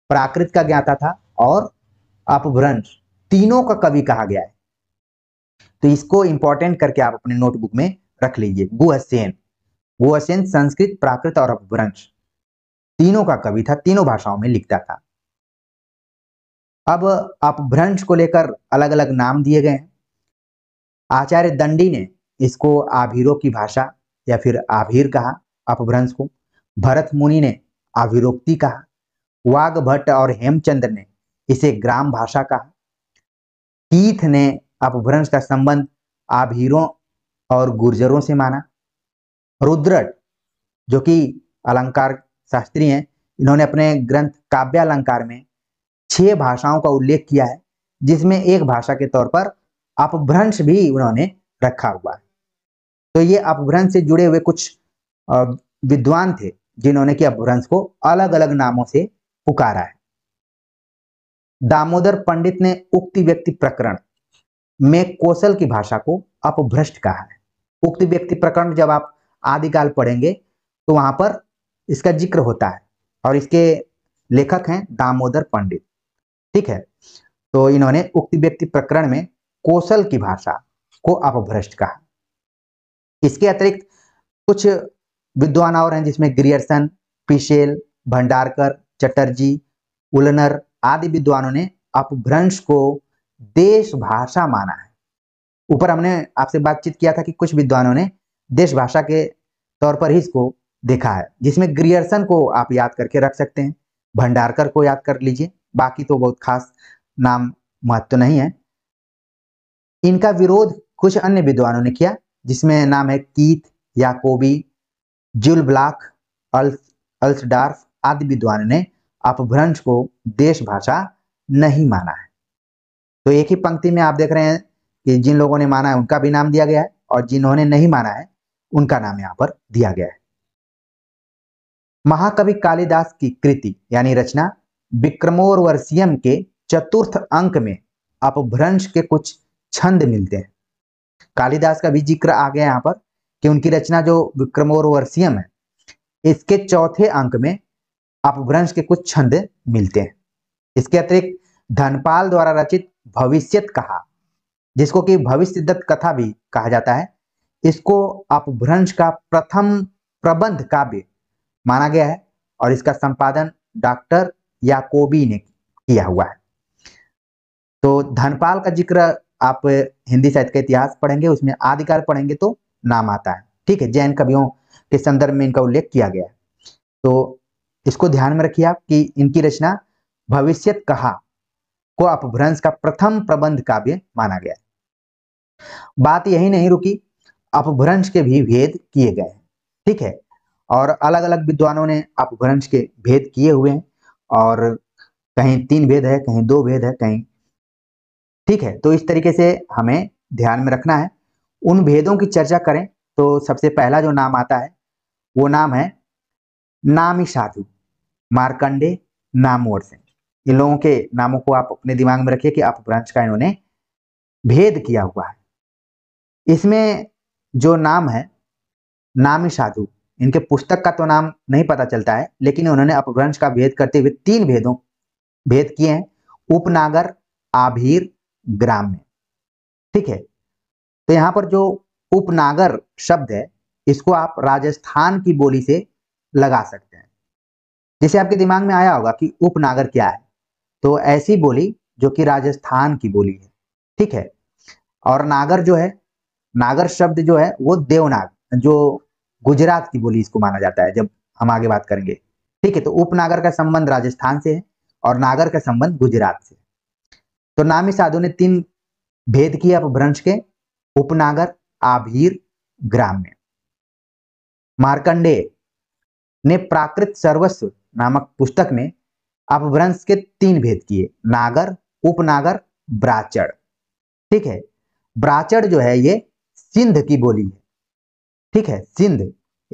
प्राकृत का ज्ञाता था और अपभ्रंश तीनों का कवि कहा गया है तो इसको इंपॉर्टेंट करके आप अपने नोटबुक में रख लीजिए गुहसेन वो असेंत संस्कृत प्राकृत और अपभ्रंश तीनों का कवि था तीनों भाषाओं में लिखता था अब अपभ्रंश को लेकर अलग अलग नाम दिए गए हैं आचार्य दंडी ने इसको आभीरों की भाषा या फिर आभिर कहा अपभ्रंश को भरत मुनि ने आभिरोक्ति कहा वाग भट्ट और हेमचंद्र ने इसे ग्राम भाषा कहा कीथ ने अपभ्रंश का संबंध आभिरों और गुर्जरों से माना रुद्र जो कि अलंकार शास्त्री हैं इन्होंने अपने ग्रंथ काव्यालंकार में छह भाषाओं का उल्लेख किया है जिसमें एक भाषा के तौर पर अपभ्रंश भी उन्होंने रखा हुआ है तो ये अपभ्रंश से जुड़े हुए कुछ विद्वान थे जिन्होंने कि अपभ्रंश को अलग अलग नामों से पुकारा है दामोदर पंडित ने उक्ति व्यक्ति प्रकरण में कौशल की भाषा को अपभ्रष्ट कहा है उक्त व्यक्ति प्रकरण जब आप आदिकाल पढ़ेंगे तो वहां पर इसका जिक्र होता है और इसके लेखक हैं दामोदर पंडित ठीक है तो इन्होंने उक्ति व्यक्ति प्रकरण में कौशल की भाषा को अपभ्रष्ट कहा इसके अतिरिक्त कुछ विद्वान और हैं जिसमें Grierson Pischel Bhandarkar Chatterjee Woolner आदि विद्वानों ने अपभ्रंश को देश भाषा माना है ऊपर हमने आपसे बातचीत किया था कि कुछ विद्वानों ने देश भाषा के तौर पर ही इसको देखा है जिसमें ग्रियर्सन को आप याद करके रख सकते हैं भंडारकर को याद कर लीजिए बाकी तो बहुत खास नाम महत्व तो नहीं है इनका विरोध कुछ अन्य विद्वानों ने किया जिसमें नाम है कीथ याकोबी जुल ब्लाक अल्स डार्फ आदि विद्वान ने अपभ्रंश को देश भाषा नहीं माना है तो एक ही पंक्ति में आप देख रहे हैं कि जिन लोगों ने माना है उनका भी नाम दिया गया है और जिन्होंने नहीं माना है उनका नाम यहां पर दिया गया है महाकवि कालिदास की कृति यानी रचना विक्रमोर्वर्षियम के चतुर्थ अंक में अपभ्रंश के कुछ छंद मिलते हैं कालिदास का भी जिक्र आ गया यहां पर कि उनकी रचना जो विक्रमोर्वर्षियम है इसके चौथे अंक में अपभ्रंश के कुछ छंद मिलते हैं इसके अतिरिक्त धनपाल द्वारा रचित भविष्यत कहा जिसको कि भविष्य दत्त कथा भी कहा जाता है इसको अपभ्रंश का प्रथम प्रबंध काव्य माना गया है और इसका संपादन डॉक्टर याकोबी ने किया हुआ है तो धनपाल का जिक्र आप हिंदी साहित्य का इतिहास पढ़ेंगे उसमें आदिकार पढ़ेंगे तो नाम आता है ठीक है जैन कवियों के संदर्भ में इनका उल्लेख किया गया है तो इसको ध्यान में रखिए आप कि इनकी रचना भविष्य कहा को अपभ्रंश का प्रथम प्रबंध काव्य माना गया बात यही नहीं रुकी अपभ्रंश के भी भेद किए गए हैं ठीक है और अलग अलग विद्वानों ने अपभ्रंश के भेद किए हुए हैं और कहीं तीन भेद है कहीं दो भेद है कहीं ठीक है तो इस तरीके से हमें ध्यान में रखना है उन भेदों की चर्चा करें तो सबसे पहला जो नाम आता है वो नाम है नामी साधु मार्कंडे नामवर से इन लोगों के नामों को आप अपने दिमाग में रखिए कि अपभ्रंश का इन्होंने भेद किया हुआ है इसमें जो नाम है नामी साधु इनके पुस्तक का तो नाम नहीं पता चलता है लेकिन उन्होंने अपभ्रंश का भेद करते हुए तीन भेदों भेद किए हैं उपनागर आभीर ग्राम में ठीक है तो यहां पर जो उपनागर शब्द है इसको आप राजस्थान की बोली से लगा सकते हैं जैसे आपके दिमाग में आया होगा कि उपनागर क्या है तो ऐसी बोली जो कि राजस्थान की बोली है ठीक है और नागर जो है नागर शब्द जो है वो देवनाग जो गुजरात की बोली इसको माना जाता है जब हम आगे बात करेंगे ठीक है तो उपनागर का संबंध राजस्थान से है और नागर का संबंध गुजरात से तो नामी साधु ने तीन भेद किए अपभ्रंश के उपनागर आभीर ग्राम्य मार्कंडे ने प्राकृत सर्वस्व नामक पुस्तक में अपभ्रंश के तीन भेद किए नागर उपनागर ब्राचड़ ठीक है ब्राचड़ जो है ये सिंध की बोली है ठीक है सिंध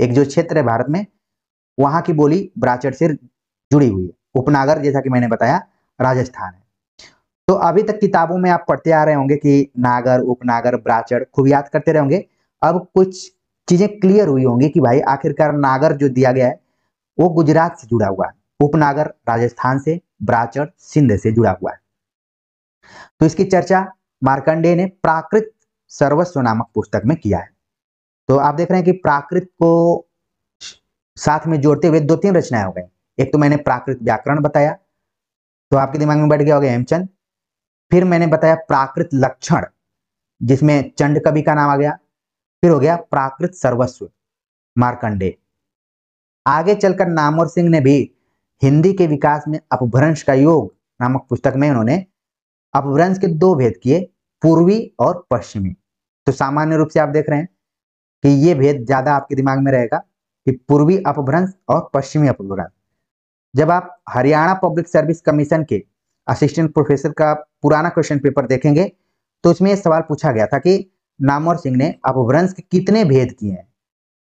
एक जो क्षेत्र है भारत में वहां की बोली ब्राचर से जुड़ी हुई है उपनागर जैसा कि मैंने बताया राजस्थान है तो अभी तक किताबों में आप पढ़ते आ रहे होंगे कि नागर उपनागर ब्राचड़ खूब याद करते रहेंगे अब कुछ चीजें क्लियर हुई होंगी कि भाई आखिरकार नागर जो दिया गया है वो गुजरात से जुड़ा हुआ है उपनागर राजस्थान से ब्राचड़ सिंध से जुड़ा हुआ है तो इसकी चर्चा मार्कंडे ने प्राकृत सर्वस्व नामक पुस्तक में किया है तो आप देख रहे हैं कि प्राकृत को साथ में जोड़ते हुए दो तीन रचनाएं हो गई एक तो मैंने प्राकृत व्याकरण बताया तो आपके दिमाग में बैठ गया होगा हेमचंद फिर मैंने बताया प्राकृत लक्षण जिसमें चंड कवि का नाम आ गया फिर हो गया प्राकृत सर्वस्व मार्कंडे आगे चलकर नामोर सिंह ने भी हिंदी के विकास में अपभ्रंश का योग नामक पुस्तक में उन्होंने अपभ्रंश के दो भेद किए पूर्वी और पश्चिमी तो सामान्य रूप से आप देख रहे हैं कि ये भेद ज्यादा आपके दिमाग में रहेगा कि पूर्वी अपभ्रंश और पश्चिमी अपभ्रंश जब आप हरियाणा पब्लिक सर्विस कमीशन के असिस्टेंट प्रोफेसर का पुराना क्वेश्चन पेपर देखेंगे तो उसमें सवाल पूछा गया था कि नामोर सिंह ने अपभ्रंश के कितने भेद किए हैं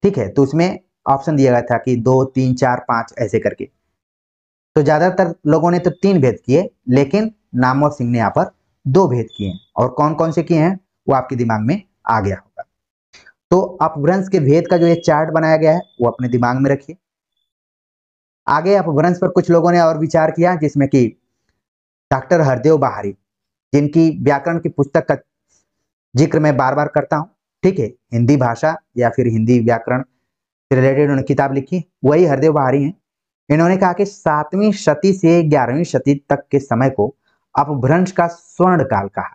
ठीक है तो उसमें ऑप्शन दिया गया था कि दो तीन चार पांच ऐसे करके तो ज़्यादातर लोगों ने तो तीन भेद किए लेकिन नामोर सिंह ने यहाँ पर दो भेद किए हैं और कौन कौन से किए हैं वो आपके दिमाग में आ गया होगा तो अपभ्रंश के भेद का जो ये चार्ट बनाया गया है वो अपने दिमाग में रखिए आगे अपभ्रंश पर कुछ लोगों ने और विचार किया जिसमें कि डॉक्टर हरदेव बहारी जिनकी व्याकरण की पुस्तक का जिक्र मैं बार बार करता हूं ठीक है हिंदी भाषा या फिर हिंदी व्याकरण से रिलेटेड उन्होंने किताब लिखी वही हरदेव बहारी हैं इन्होंने कहा कि सातवीं सती से ग्यारहवीं सती तक के समय को अपभ्रंश का स्वर्ण काल कहा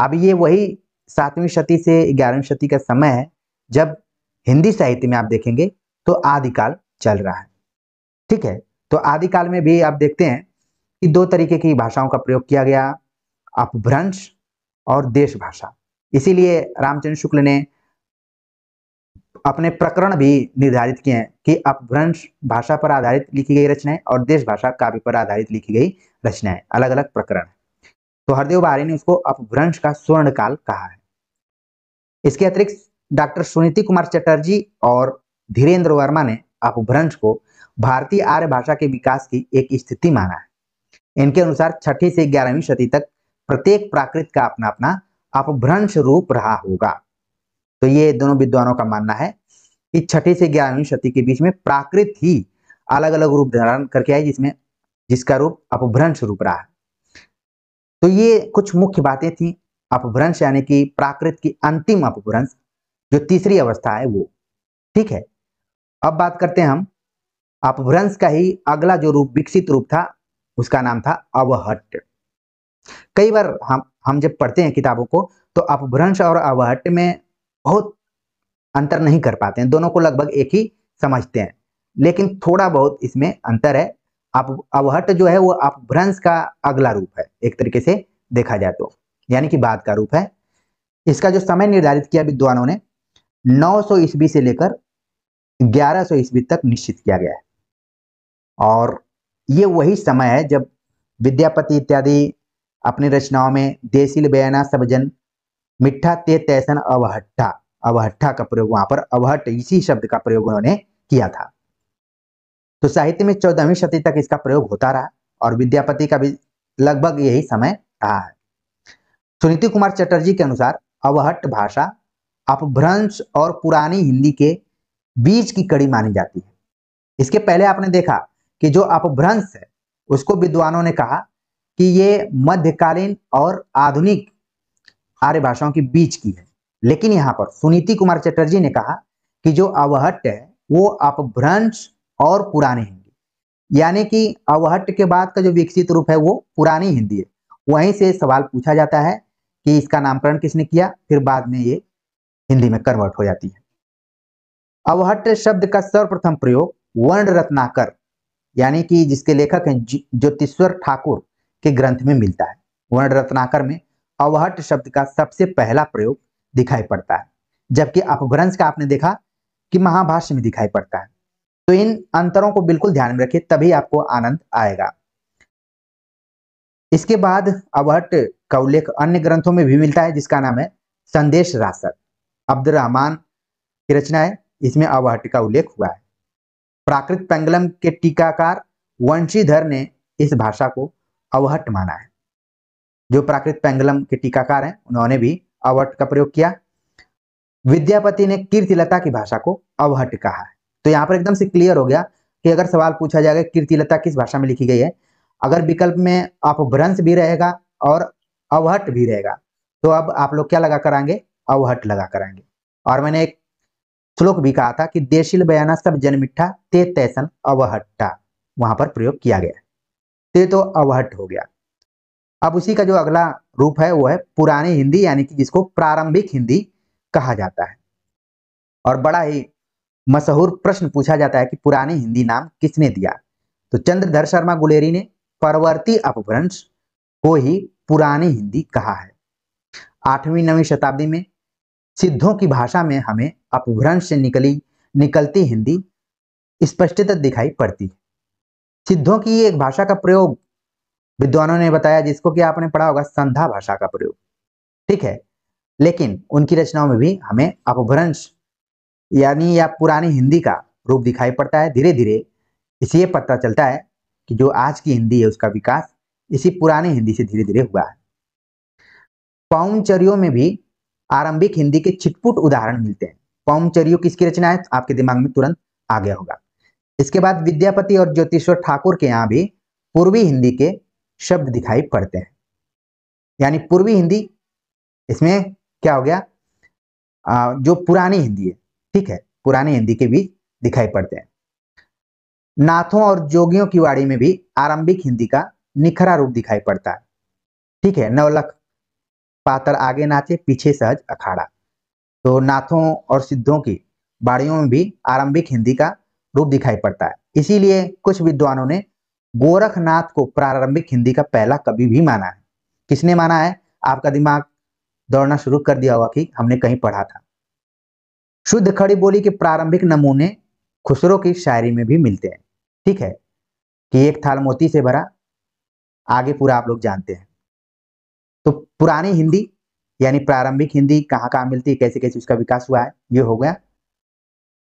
अब ये वही सातवीं सती से ग्यारहवीं सती का समय है जब हिंदी साहित्य में आप देखेंगे तो आदिकाल चल रहा है ठीक है तो आदिकाल में भी आप देखते हैं कि दो तरीके की भाषाओं का प्रयोग किया गया अपभ्रंश और देश भाषा इसीलिए रामचंद्र शुक्ल ने अपने प्रकरण भी निर्धारित किए हैं कि अपभ्रंश भाषा पर आधारित लिखी गई रचनाएं और देश भाषा काव्य पर आधारित लिखी गई रचनाएं अलग अलग प्रकरण तो हरदेव बारे ने उसको अपभ्रंश का स्वर्ण काल कहा है इसके अतिरिक्त डॉक्टर सुनीति कुमार चटर्जी और धीरेन्द्र वर्मा ने अपभ्रंश को भारतीय आर्य भाषा के विकास की एक स्थिति माना है इनके अनुसार छठी से ग्यारहवीं सदी तक प्रत्येक प्राकृत का अपना अपना अपभ्रंश रूप रहा होगा तो ये दोनों विद्वानों का मानना है कि छठी से ग्यारहवीं सदी के बीच में प्राकृत ही अलग अलग रूप धारण करके आई जिसमें जिसका रूप अपभ्रंश रूप रहा है तो ये कुछ मुख्य बातें थी अपभ्रंश यानी कि प्राकृत की अंतिम अपभ्रंश जो तीसरी अवस्था है वो ठीक है अब बात करते हैं हम अपभ्रंश का ही अगला जो रूप विकसित रूप था उसका नाम था अवहट कई बार हम हम जब पढ़ते हैं किताबों को तो अपभ्रंश और अवहट में बहुत अंतर नहीं कर पाते हैं दोनों को लगभग एक ही समझते हैं लेकिन थोड़ा बहुत इसमें अंतर है आप अवहट जो है वो अपभ्रंश का अगला रूप है एक तरीके से देखा जाए तो यानी कि बाद का रूप है इसका जो समय निर्धारित किया विद्वानों ने 900 सौ ईस्वी से लेकर 1100 सौ ईस्वी तक निश्चित किया गया है और ये वही समय है जब विद्यापति इत्यादि अपनी रचनाओं में देसिल बयाना सबजन मिठा ते तैसन अवहट्ठा अवहट्ठा का प्रयोग वहां पर अवहट इसी शब्द का प्रयोग उन्होंने किया था तो साहित्य में चौदहवीं शती तक इसका प्रयोग होता रहा और विद्यापति का भी लगभग यही समय रहा है सुनीति कुमार चटर्जी के अनुसार अवहट भाषा अपभ्रंश और पुरानी हिंदी के बीच की कड़ी मानी जाती है इसके पहले आपने देखा कि जो अपभ्रंश है उसको विद्वानों ने कहा कि ये मध्यकालीन और आधुनिक आर्य भाषाओं के बीच की है लेकिन यहाँ पर सुनीति कुमार चटर्जी ने कहा कि जो अवहट है वो अपभ्रंश और पुरानी हिंदी यानी कि अवहट्ट के बाद का जो विकसित रूप है वो पुरानी हिंदी है वहीं से सवाल पूछा जाता है कि इसका नामकरण किसने किया फिर बाद में ये हिंदी में कन्वर्ट हो जाती है अवहट्ट शब्द का सर्वप्रथम प्रयोग वर्ण रत्नाकर यानी कि जिसके लेखक हैं ज्योतिश्वर ठाकुर के ग्रंथ में मिलता है वर्ण रत्नाकर में अवहट शब्द का सबसे पहला प्रयोग दिखाई पड़ता है जबकि अपभ्रंश का आपने देखा कि महाभाष्य में दिखाई पड़ता है तो इन अंतरों को बिल्कुल ध्यान में रखिए तभी आपको आनंद आएगा इसके बाद अवहट का उल्लेख अन्य ग्रंथों में भी मिलता है जिसका नाम है संदेश अब्दुल अब्दुलरहमान की रचना है इसमें अवहट का उल्लेख हुआ है प्राकृत पेंगलम के टीकाकार वंशीधर ने इस भाषा को अवहट माना है जो प्राकृत पेंगलम के टीकाकार हैं उन्होंने भी अवहट का प्रयोग किया विद्यापति ने कीर्तिलता की भाषा को अवहट कहा है तो यहाँ पर एकदम से क्लियर हो गया कि अगर सवाल पूछा जाएगा कीर्तिलता किस भाषा में लिखी गई है अगर विकल्प में आप भ्रंश भी रहेगा और अवहट भी रहेगा तो अब आप लोग क्या लगा कराएंगे अवहट लगा कराएंगे और मैंने एक श्लोक भी कहा था कि देशिल बयाना सब जनमिठा ते तैसन अवहट्टा वहां पर प्रयोग किया गया ते तो अवहट हो गया अब उसी का जो अगला रूप है वो है पुरानी हिंदी यानी कि जिसको प्रारंभिक हिंदी कहा जाता है और बड़ा ही मशहूर प्रश्न पूछा जाता है कि पुराने हिंदी नाम किसने दिया तो चंद्रधर शर्मा गुलेरी ने परवर्ती अपभ्रंश को ही पुराने हिंदी कहा है आठवीं नवी शताब्दी में सिद्धों की भाषा में हमें अपभ्रंश से निकली निकलती हिंदी स्पष्टता दिखाई पड़ती है सिद्धों की एक भाषा का प्रयोग विद्वानों ने बताया जिसको कि आपने पढ़ा होगा संधा भाषा का प्रयोग ठीक है लेकिन उनकी रचनाओं में भी हमें अपभ्रंश यानी या पुरानी हिंदी का रूप दिखाई पड़ता है धीरे धीरे इसलिए पता चलता है कि जो आज की हिंदी है उसका विकास इसी पुराने हिंदी से धीरे धीरे हुआ है पौमचर्यों में भी आरंभिक हिंदी के छिटपुट उदाहरण मिलते हैं पौनचर्यो किसकी रचना है आपके दिमाग में तुरंत आ गया होगा इसके बाद विद्यापति और ज्योतिश्वर ठाकुर के यहाँ भी पूर्वी हिंदी के शब्द दिखाई पड़ते हैं यानी पूर्वी हिंदी इसमें क्या हो गया आ, जो पुरानी हिंदी है ठीक है पुराने हिंदी के भी दिखाई पड़ते हैं नाथों और जोगियों की वाड़ी में भी आरंभिक हिंदी का निखरा रूप दिखाई पड़ता है ठीक है नवलख पातर आगे नाचे पीछे सहज अखाड़ा तो नाथों और सिद्धों की बाड़ियों में भी आरंभिक हिंदी का रूप दिखाई पड़ता है इसीलिए कुछ विद्वानों ने गोरखनाथ को प्रारंभिक हिंदी का पहला कवि भी माना है किसने माना है आपका दिमाग दौड़ना शुरू कर दिया होगा कि हमने कहीं पढ़ा था शुद्ध खड़ी बोली के प्रारंभिक नमूने खुसरो की शायरी में भी मिलते हैं ठीक है कि एक थाल मोती से भरा आगे पूरा आप लोग जानते हैं तो पुरानी हिंदी यानी प्रारंभिक हिंदी कहाँ कहाँ मिलती है कैसे कैसे उसका विकास हुआ है ये हो गया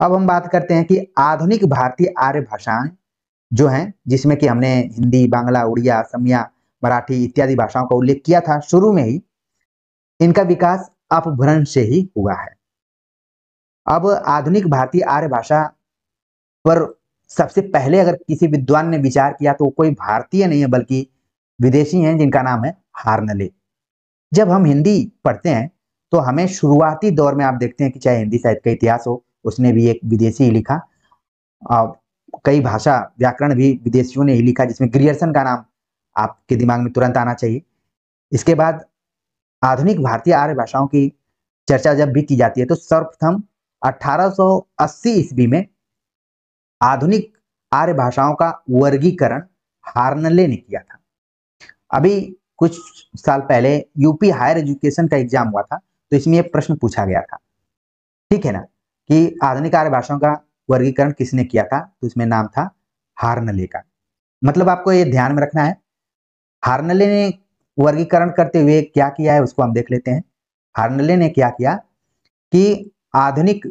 अब हम बात करते हैं कि आधुनिक भारतीय आर्य भाषाएं जो हैं जिसमें कि हमने हिंदी बांग्ला उड़िया असमिया मराठी इत्यादि भाषाओं का उल्लेख किया था शुरू में ही इनका विकास अपभ्रंश से ही हुआ है अब आधुनिक भारतीय आर्य भाषा पर सबसे पहले अगर किसी विद्वान ने विचार किया तो कोई भारतीय नहीं है बल्कि विदेशी हैं जिनका नाम है हार्नले जब हम हिंदी पढ़ते हैं तो हमें शुरुआती दौर में आप देखते हैं कि चाहे हिंदी साहित्य का इतिहास हो उसने भी एक विदेशी ही लिखा और कई भाषा व्याकरण भी विदेशियों ने ही लिखा जिसमें ग्रियर्सन का नाम आपके दिमाग में तुरंत आना चाहिए इसके बाद आधुनिक भारतीय आर्य भाषाओं की चर्चा जब भी की जाती है तो सर्वप्रथम 1880 ईस्वी में आधुनिक आर्य भाषाओं का वर्गीकरण हार्नले ने किया था अभी कुछ साल पहले यूपी हायर एजुकेशन का एग्जाम हुआ था तो इसमें यह प्रश्न पूछा गया था ठीक है ना कि आधुनिक आर्य भाषाओं का वर्गीकरण किसने किया था तो इसमें नाम था हार्नले का मतलब आपको ये ध्यान में रखना है हार्नले ने वर्गीकरण करते हुए क्या किया है उसको हम देख लेते हैं हार्नले ने क्या किया कि आधुनिक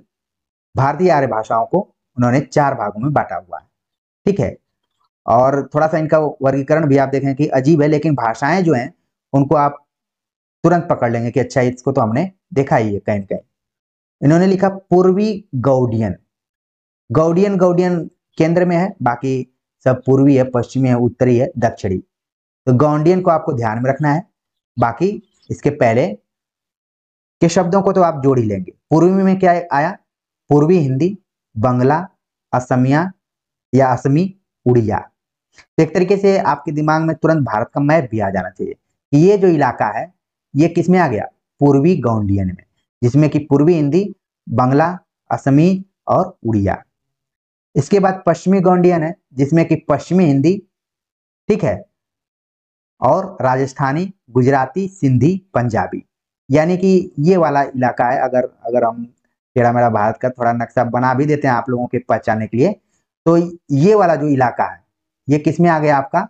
भारतीय आर्य भाषाओं को उन्होंने चार भागों में बांटा हुआ है ठीक है और थोड़ा सा इनका वर्गीकरण भी आप देखें कि अजीब है लेकिन भाषाएं जो हैं उनको आप तुरंत पकड़ लेंगे कि अच्छा इसको तो हमने देखा ही है कहीं कहीं इन्होंने लिखा पूर्वी गौडियन गौडियन गौडियन केंद्र में है बाकी सब पूर्वी है पश्चिमी है उत्तरी है दक्षिणी तो गौंडियन को आपको ध्यान में रखना है बाकी इसके पहले के शब्दों को तो आप जोड़ ही लेंगे पूर्वी में क्या आया पूर्वी हिंदी बंगला असमिया या असमी उड़िया तो एक तरीके से आपके दिमाग में तुरंत भारत का मैप भी आ जाना चाहिए कि ये जो इलाका है ये किस में आ गया पूर्वी गौंडियन में जिसमें कि पूर्वी हिंदी बंगला असमी और उड़िया इसके बाद पश्चिमी गौंडियन है जिसमें कि पश्चिमी हिंदी ठीक है और राजस्थानी गुजराती सिंधी पंजाबी यानी कि ये वाला इलाका है अगर अगर हम टेढ़ा मेढ़ा भारत का थोड़ा नक्शा बना भी देते हैं आप लोगों के पहचानने के लिए तो ये वाला जो इलाका है ये किस में आ गया आपका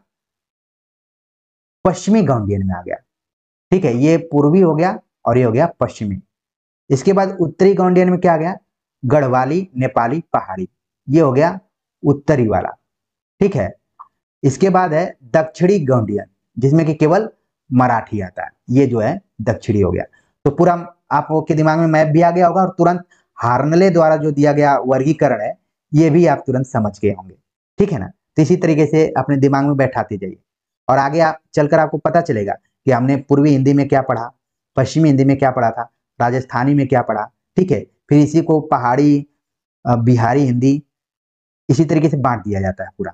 पश्चिमी गाउंडियन में आ गया ठीक है ये पूर्वी हो गया और ये हो गया पश्चिमी इसके बाद उत्तरी गांडियन में क्या आ गया गढ़वाली नेपाली पहाड़ी ये हो गया उत्तरी वाला ठीक है इसके बाद है दक्षिणी गौंडियन जिसमें कि केवल मराठी आता है ये जो है दक्षिणी हो गया तो पूरा आपके दिमाग में मैप भी आ गया होगा और तुरंत हार्नले द्वारा जो दिया गया वर्गीकरण है ये भी आप तुरंत समझ गए होंगे ठीक है ना तो इसी तरीके से अपने दिमाग में बैठाते जाइए और आगे आप चलकर आपको पता चलेगा कि हमने पूर्वी हिंदी में क्या पढ़ा पश्चिमी हिंदी में क्या पढ़ा था राजस्थानी में क्या पढ़ा ठीक है फिर इसी को पहाड़ी बिहारी हिंदी इसी तरीके से बांट दिया जाता है पूरा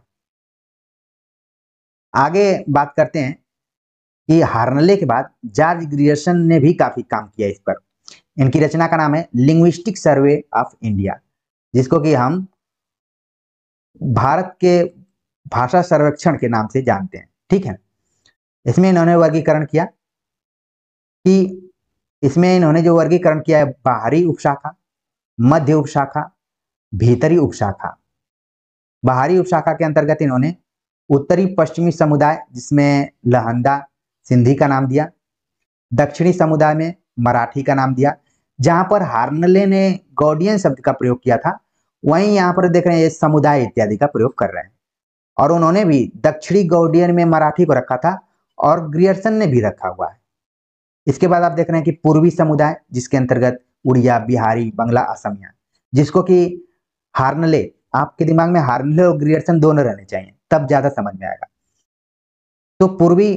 आगे बात करते हैं कि हार्नले के बाद जॉर्ज ग्रियर्सन ने भी काफी काम किया इस पर इनकी रचना का नाम है लिंग्विस्टिक सर्वे ऑफ इंडिया जिसको कि हम भारत के भाषा सर्वेक्षण के नाम से जानते हैं ठीक है इसमें इन्होंने वर्गीकरण किया कि इसमें इन्होंने जो वर्गीकरण किया है बाहरी उपशाखा मध्य उपशाखा भीतरी उपशाखा बाहरी उपशाखा के अंतर्गत इन्होंने उत्तरी पश्चिमी समुदाय जिसमें लहंदा सिंधी का नाम दिया दक्षिणी समुदाय में मराठी का नाम दिया जहां पर हार्नले ने गॉडियन शब्द का प्रयोग किया था वहीं यहाँ पर देख रहे हैं समुदाय इत्यादि का प्रयोग कर रहे हैं और उन्होंने भी दक्षिणी गौडियन में मराठी को रखा था और ग्रियर्सन ने भी रखा हुआ है इसके बाद आप देख रहे हैं कि पूर्वी समुदाय जिसके अंतर्गत उड़िया बिहारी बंगला असमिया जिसको कि हार्नले आपके दिमाग में हार्नले और ग्रियर्सन दोनों रहने चाहिए तब ज्यादा समझ में आएगा तो पूर्वी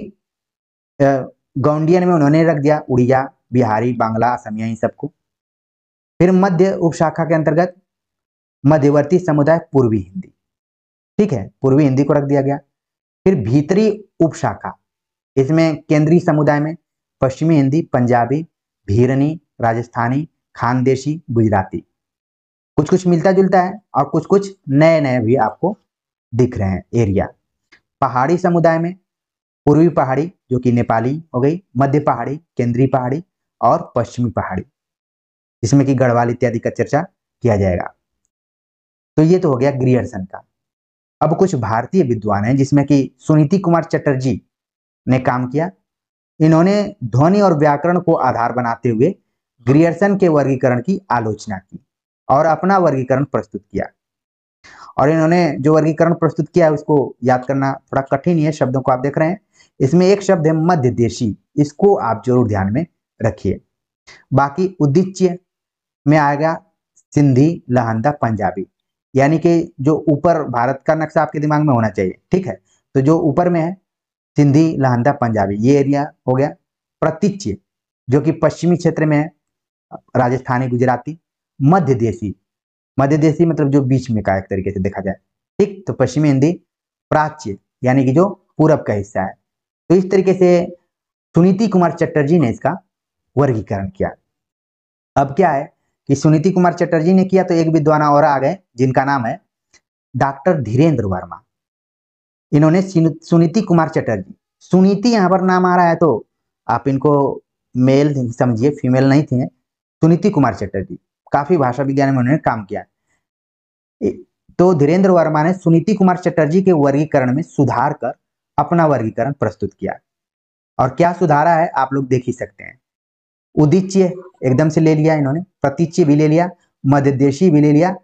गौंडियन में उन्होंने रख दिया उड़िया बिहारी बांग्ला असमिया इन सबको फिर मध्य उपशाखा के अंतर्गत मध्यवर्ती समुदाय पूर्वी हिंदी ठीक है पूर्वी हिंदी को रख दिया गया फिर भीतरी उपशाखा इसमें केंद्रीय समुदाय में पश्चिमी हिंदी पंजाबी भीरनी राजस्थानी खानदेशी गुजराती कुछ कुछ मिलता जुलता है और कुछ कुछ नए नए भी आपको दिख रहे हैं एरिया पहाड़ी समुदाय में पूर्वी पहाड़ी जो कि नेपाली हो गई मध्य पहाड़ी केंद्रीय पहाड़ी और पश्चिमी पहाड़ी जिसमें कि गढ़वाल इत्यादि का चर्चा किया जाएगा तो ये तो हो गया ग्रियर्सन का अब कुछ भारतीय विद्वान हैं जिसमें कि सुनीति कुमार चटर्जी ने काम किया इन्होंने ध्वनि और व्याकरण को आधार बनाते हुए ग्रियर्सन के वर्गीकरण की आलोचना की और अपना वर्गीकरण प्रस्तुत किया और इन्होंने जो वर्गीकरण प्रस्तुत किया है उसको याद करना थोड़ा कठिन है शब्दों को आप देख रहे हैं इसमें एक शब्द है मध्य देशी इसको आप जरूर ध्यान में रखिए बाकी उदिच्य में आएगा सिंधी लहंदा पंजाबी यानी कि जो ऊपर भारत का नक्शा आपके दिमाग में होना चाहिए ठीक है तो जो ऊपर में है सिंधी लहंदा पंजाबी ये एरिया हो गया प्रतिच्य जो कि पश्चिमी क्षेत्र में है राजस्थानी गुजराती मध्य देशी मध्य देशी मतलब जो बीच में का एक तरीके से देखा जाए ठीक तो पश्चिमी हिंदी प्राच्य यानी कि जो पूरब का हिस्सा है तो इस तरीके से सुनीति कुमार चटर्जी ने इसका वर्गीकरण किया अब क्या है कि सुनीति कुमार चटर्जी ने किया तो एक विद्वान और आ गए जिनका नाम है डॉक्टर धीरेन्द्र वर्मा इन्होंने सुनीति कुमार चटर्जी सुनीति यहाँ पर नाम आ रहा है तो आप इनको मेल समझिए फीमेल नहीं थे सुनीति कुमार चटर्जी काफी भाषा विज्ञान में उन्होंने काम किया तो धीरेन्द्र वर्मा ने सुनीति कुमार चटर्जी के वर्गीकरण में सुधार कर अपना वर्गीकरण प्रस्तुत किया और क्या सुधारा है आप लोग देख ही सकते हैं उदिच्य एकदम से ले लिया इन्होंने प्रतिच्य भी ले लिया मध्यदेशी भी ले लिया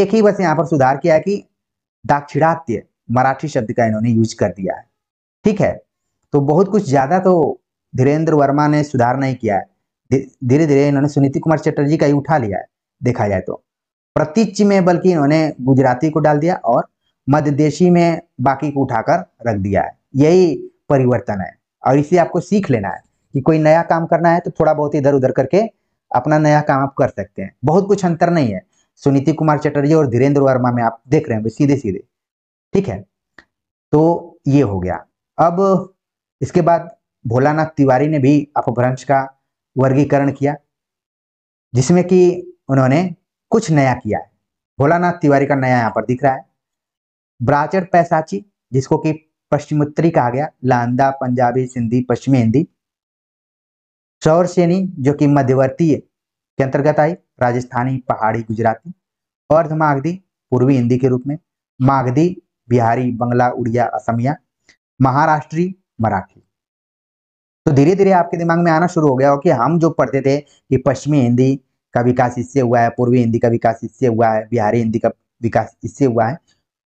एक ही बस यहाँ पर सुधार किया कि दाक्षिणात्य मराठी शब्द का इन्होंने यूज कर दिया है ठीक है तो बहुत कुछ ज्यादा तो धीरेन्द्र वर्मा ने सुधार नहीं किया है धीरे धीरे इन्होंने सुनीति कुमार चटर्जी का ही उठा लिया है देखा जाए तो प्रतीच्य में बल्कि इन्होंने गुजराती को डाल दिया और मध्यदेशी में बाकी को उठाकर रख दिया है यही परिवर्तन है और इसे आपको सीख लेना है कि कोई नया काम करना है तो थोड़ा बहुत इधर उधर करके अपना नया काम आप कर सकते हैं बहुत कुछ अंतर नहीं है सुनीति कुमार चटर्जी और धीरेन्द्र वर्मा में आप देख रहे हैं सीधे सीधे ठीक है तो ये हो गया अब इसके बाद भोलानाथ तिवारी ने भी अपभ्रंश का वर्गीकरण किया जिसमें कि उन्होंने कुछ नया किया है भोलानाथ तिवारी का नया यहाँ पर दिख रहा है ब्राचर पैसाची जिसको कि पश्चिमोत्तरी कहा गया लांदा पंजाबी सिंधी पश्चिमी हिंदी सौर श्रेणी जो कि मध्यवर्ती के अंतर्गत आई राजस्थानी पहाड़ी गुजराती अर्धमागधी पूर्वी हिंदी के रूप में मागधी बिहारी बंगला उड़िया असमिया महाराष्ट्री मराठी तो धीरे धीरे आपके दिमाग में आना शुरू हो गया हो कि हम जो पढ़ते थे कि पश्चिमी हिंदी का विकास इससे हुआ है पूर्वी हिंदी का विकास इससे हुआ है बिहारी हिंदी का विकास इससे हुआ है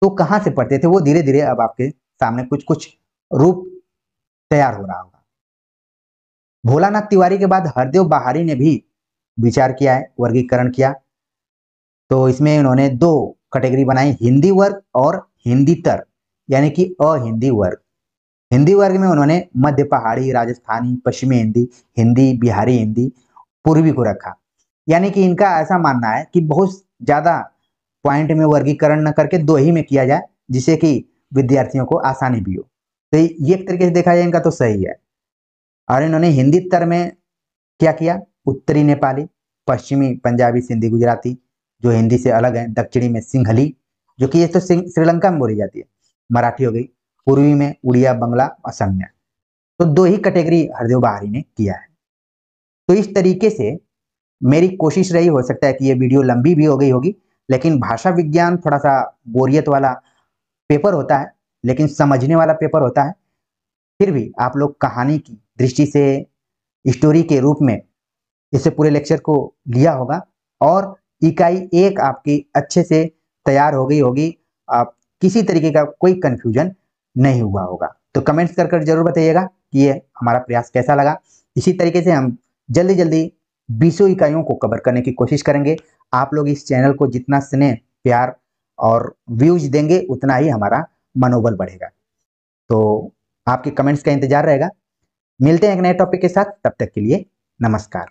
तो कहां से पढ़ते थे वो धीरे धीरे अब आपके सामने कुछ कुछ रूप तैयार हो रहा होगा भोलानाथ तिवारी के बाद हरदेव बहारी ने भी विचार किया है वर्गीकरण किया तो इसमें इन्होंने दो कैटेगरी बनाई हिंदी वर्ग और हिंदी तर यानी कि अहिंदी वर्ग हिंदी वर्ग में उन्होंने मध्य पहाड़ी राजस्थानी पश्चिमी हिंदी हिंदी बिहारी हिंदी पूर्वी को रखा यानी कि इनका ऐसा मानना है कि बहुत ज़्यादा पॉइंट में वर्गीकरण न करके दो ही में किया जाए जिससे कि विद्यार्थियों को आसानी भी हो तो ये एक तरीके से देखा जाए इनका तो सही है और इन्होंने हिंदी तर में क्या किया उत्तरी नेपाली पश्चिमी पंजाबी सिंधी गुजराती जो हिंदी से अलग है दक्षिणी में सिंघली जो कि ये तो श्रीलंका में बोली जाती है मराठी हो गई पूर्वी में उड़िया बंगला असमिया तो दो ही कैटेगरी हरदेव बहारी ने किया है तो इस तरीके से मेरी कोशिश रही हो सकता है कि ये वीडियो लंबी भी हो गई होगी लेकिन भाषा विज्ञान थोड़ा सा बोरियत वाला पेपर होता है लेकिन समझने वाला पेपर होता है फिर भी आप लोग कहानी की दृष्टि से स्टोरी के रूप में इसे पूरे लेक्चर को लिया होगा और इकाई एक आपकी अच्छे से तैयार हो गई होगी आप किसी तरीके का कोई कन्फ्यूजन नहीं हुआ होगा तो कमेंट्स कर कर जरूर बताइएगा कि ये हमारा प्रयास कैसा लगा इसी तरीके से हम जल्दी जल्दी बीसों इकाइयों को कवर करने की कोशिश करेंगे आप लोग इस चैनल को जितना स्नेह प्यार और व्यूज देंगे उतना ही हमारा मनोबल बढ़ेगा तो आपके कमेंट्स का इंतजार रहेगा मिलते हैं एक नए टॉपिक के साथ तब तक के लिए नमस्कार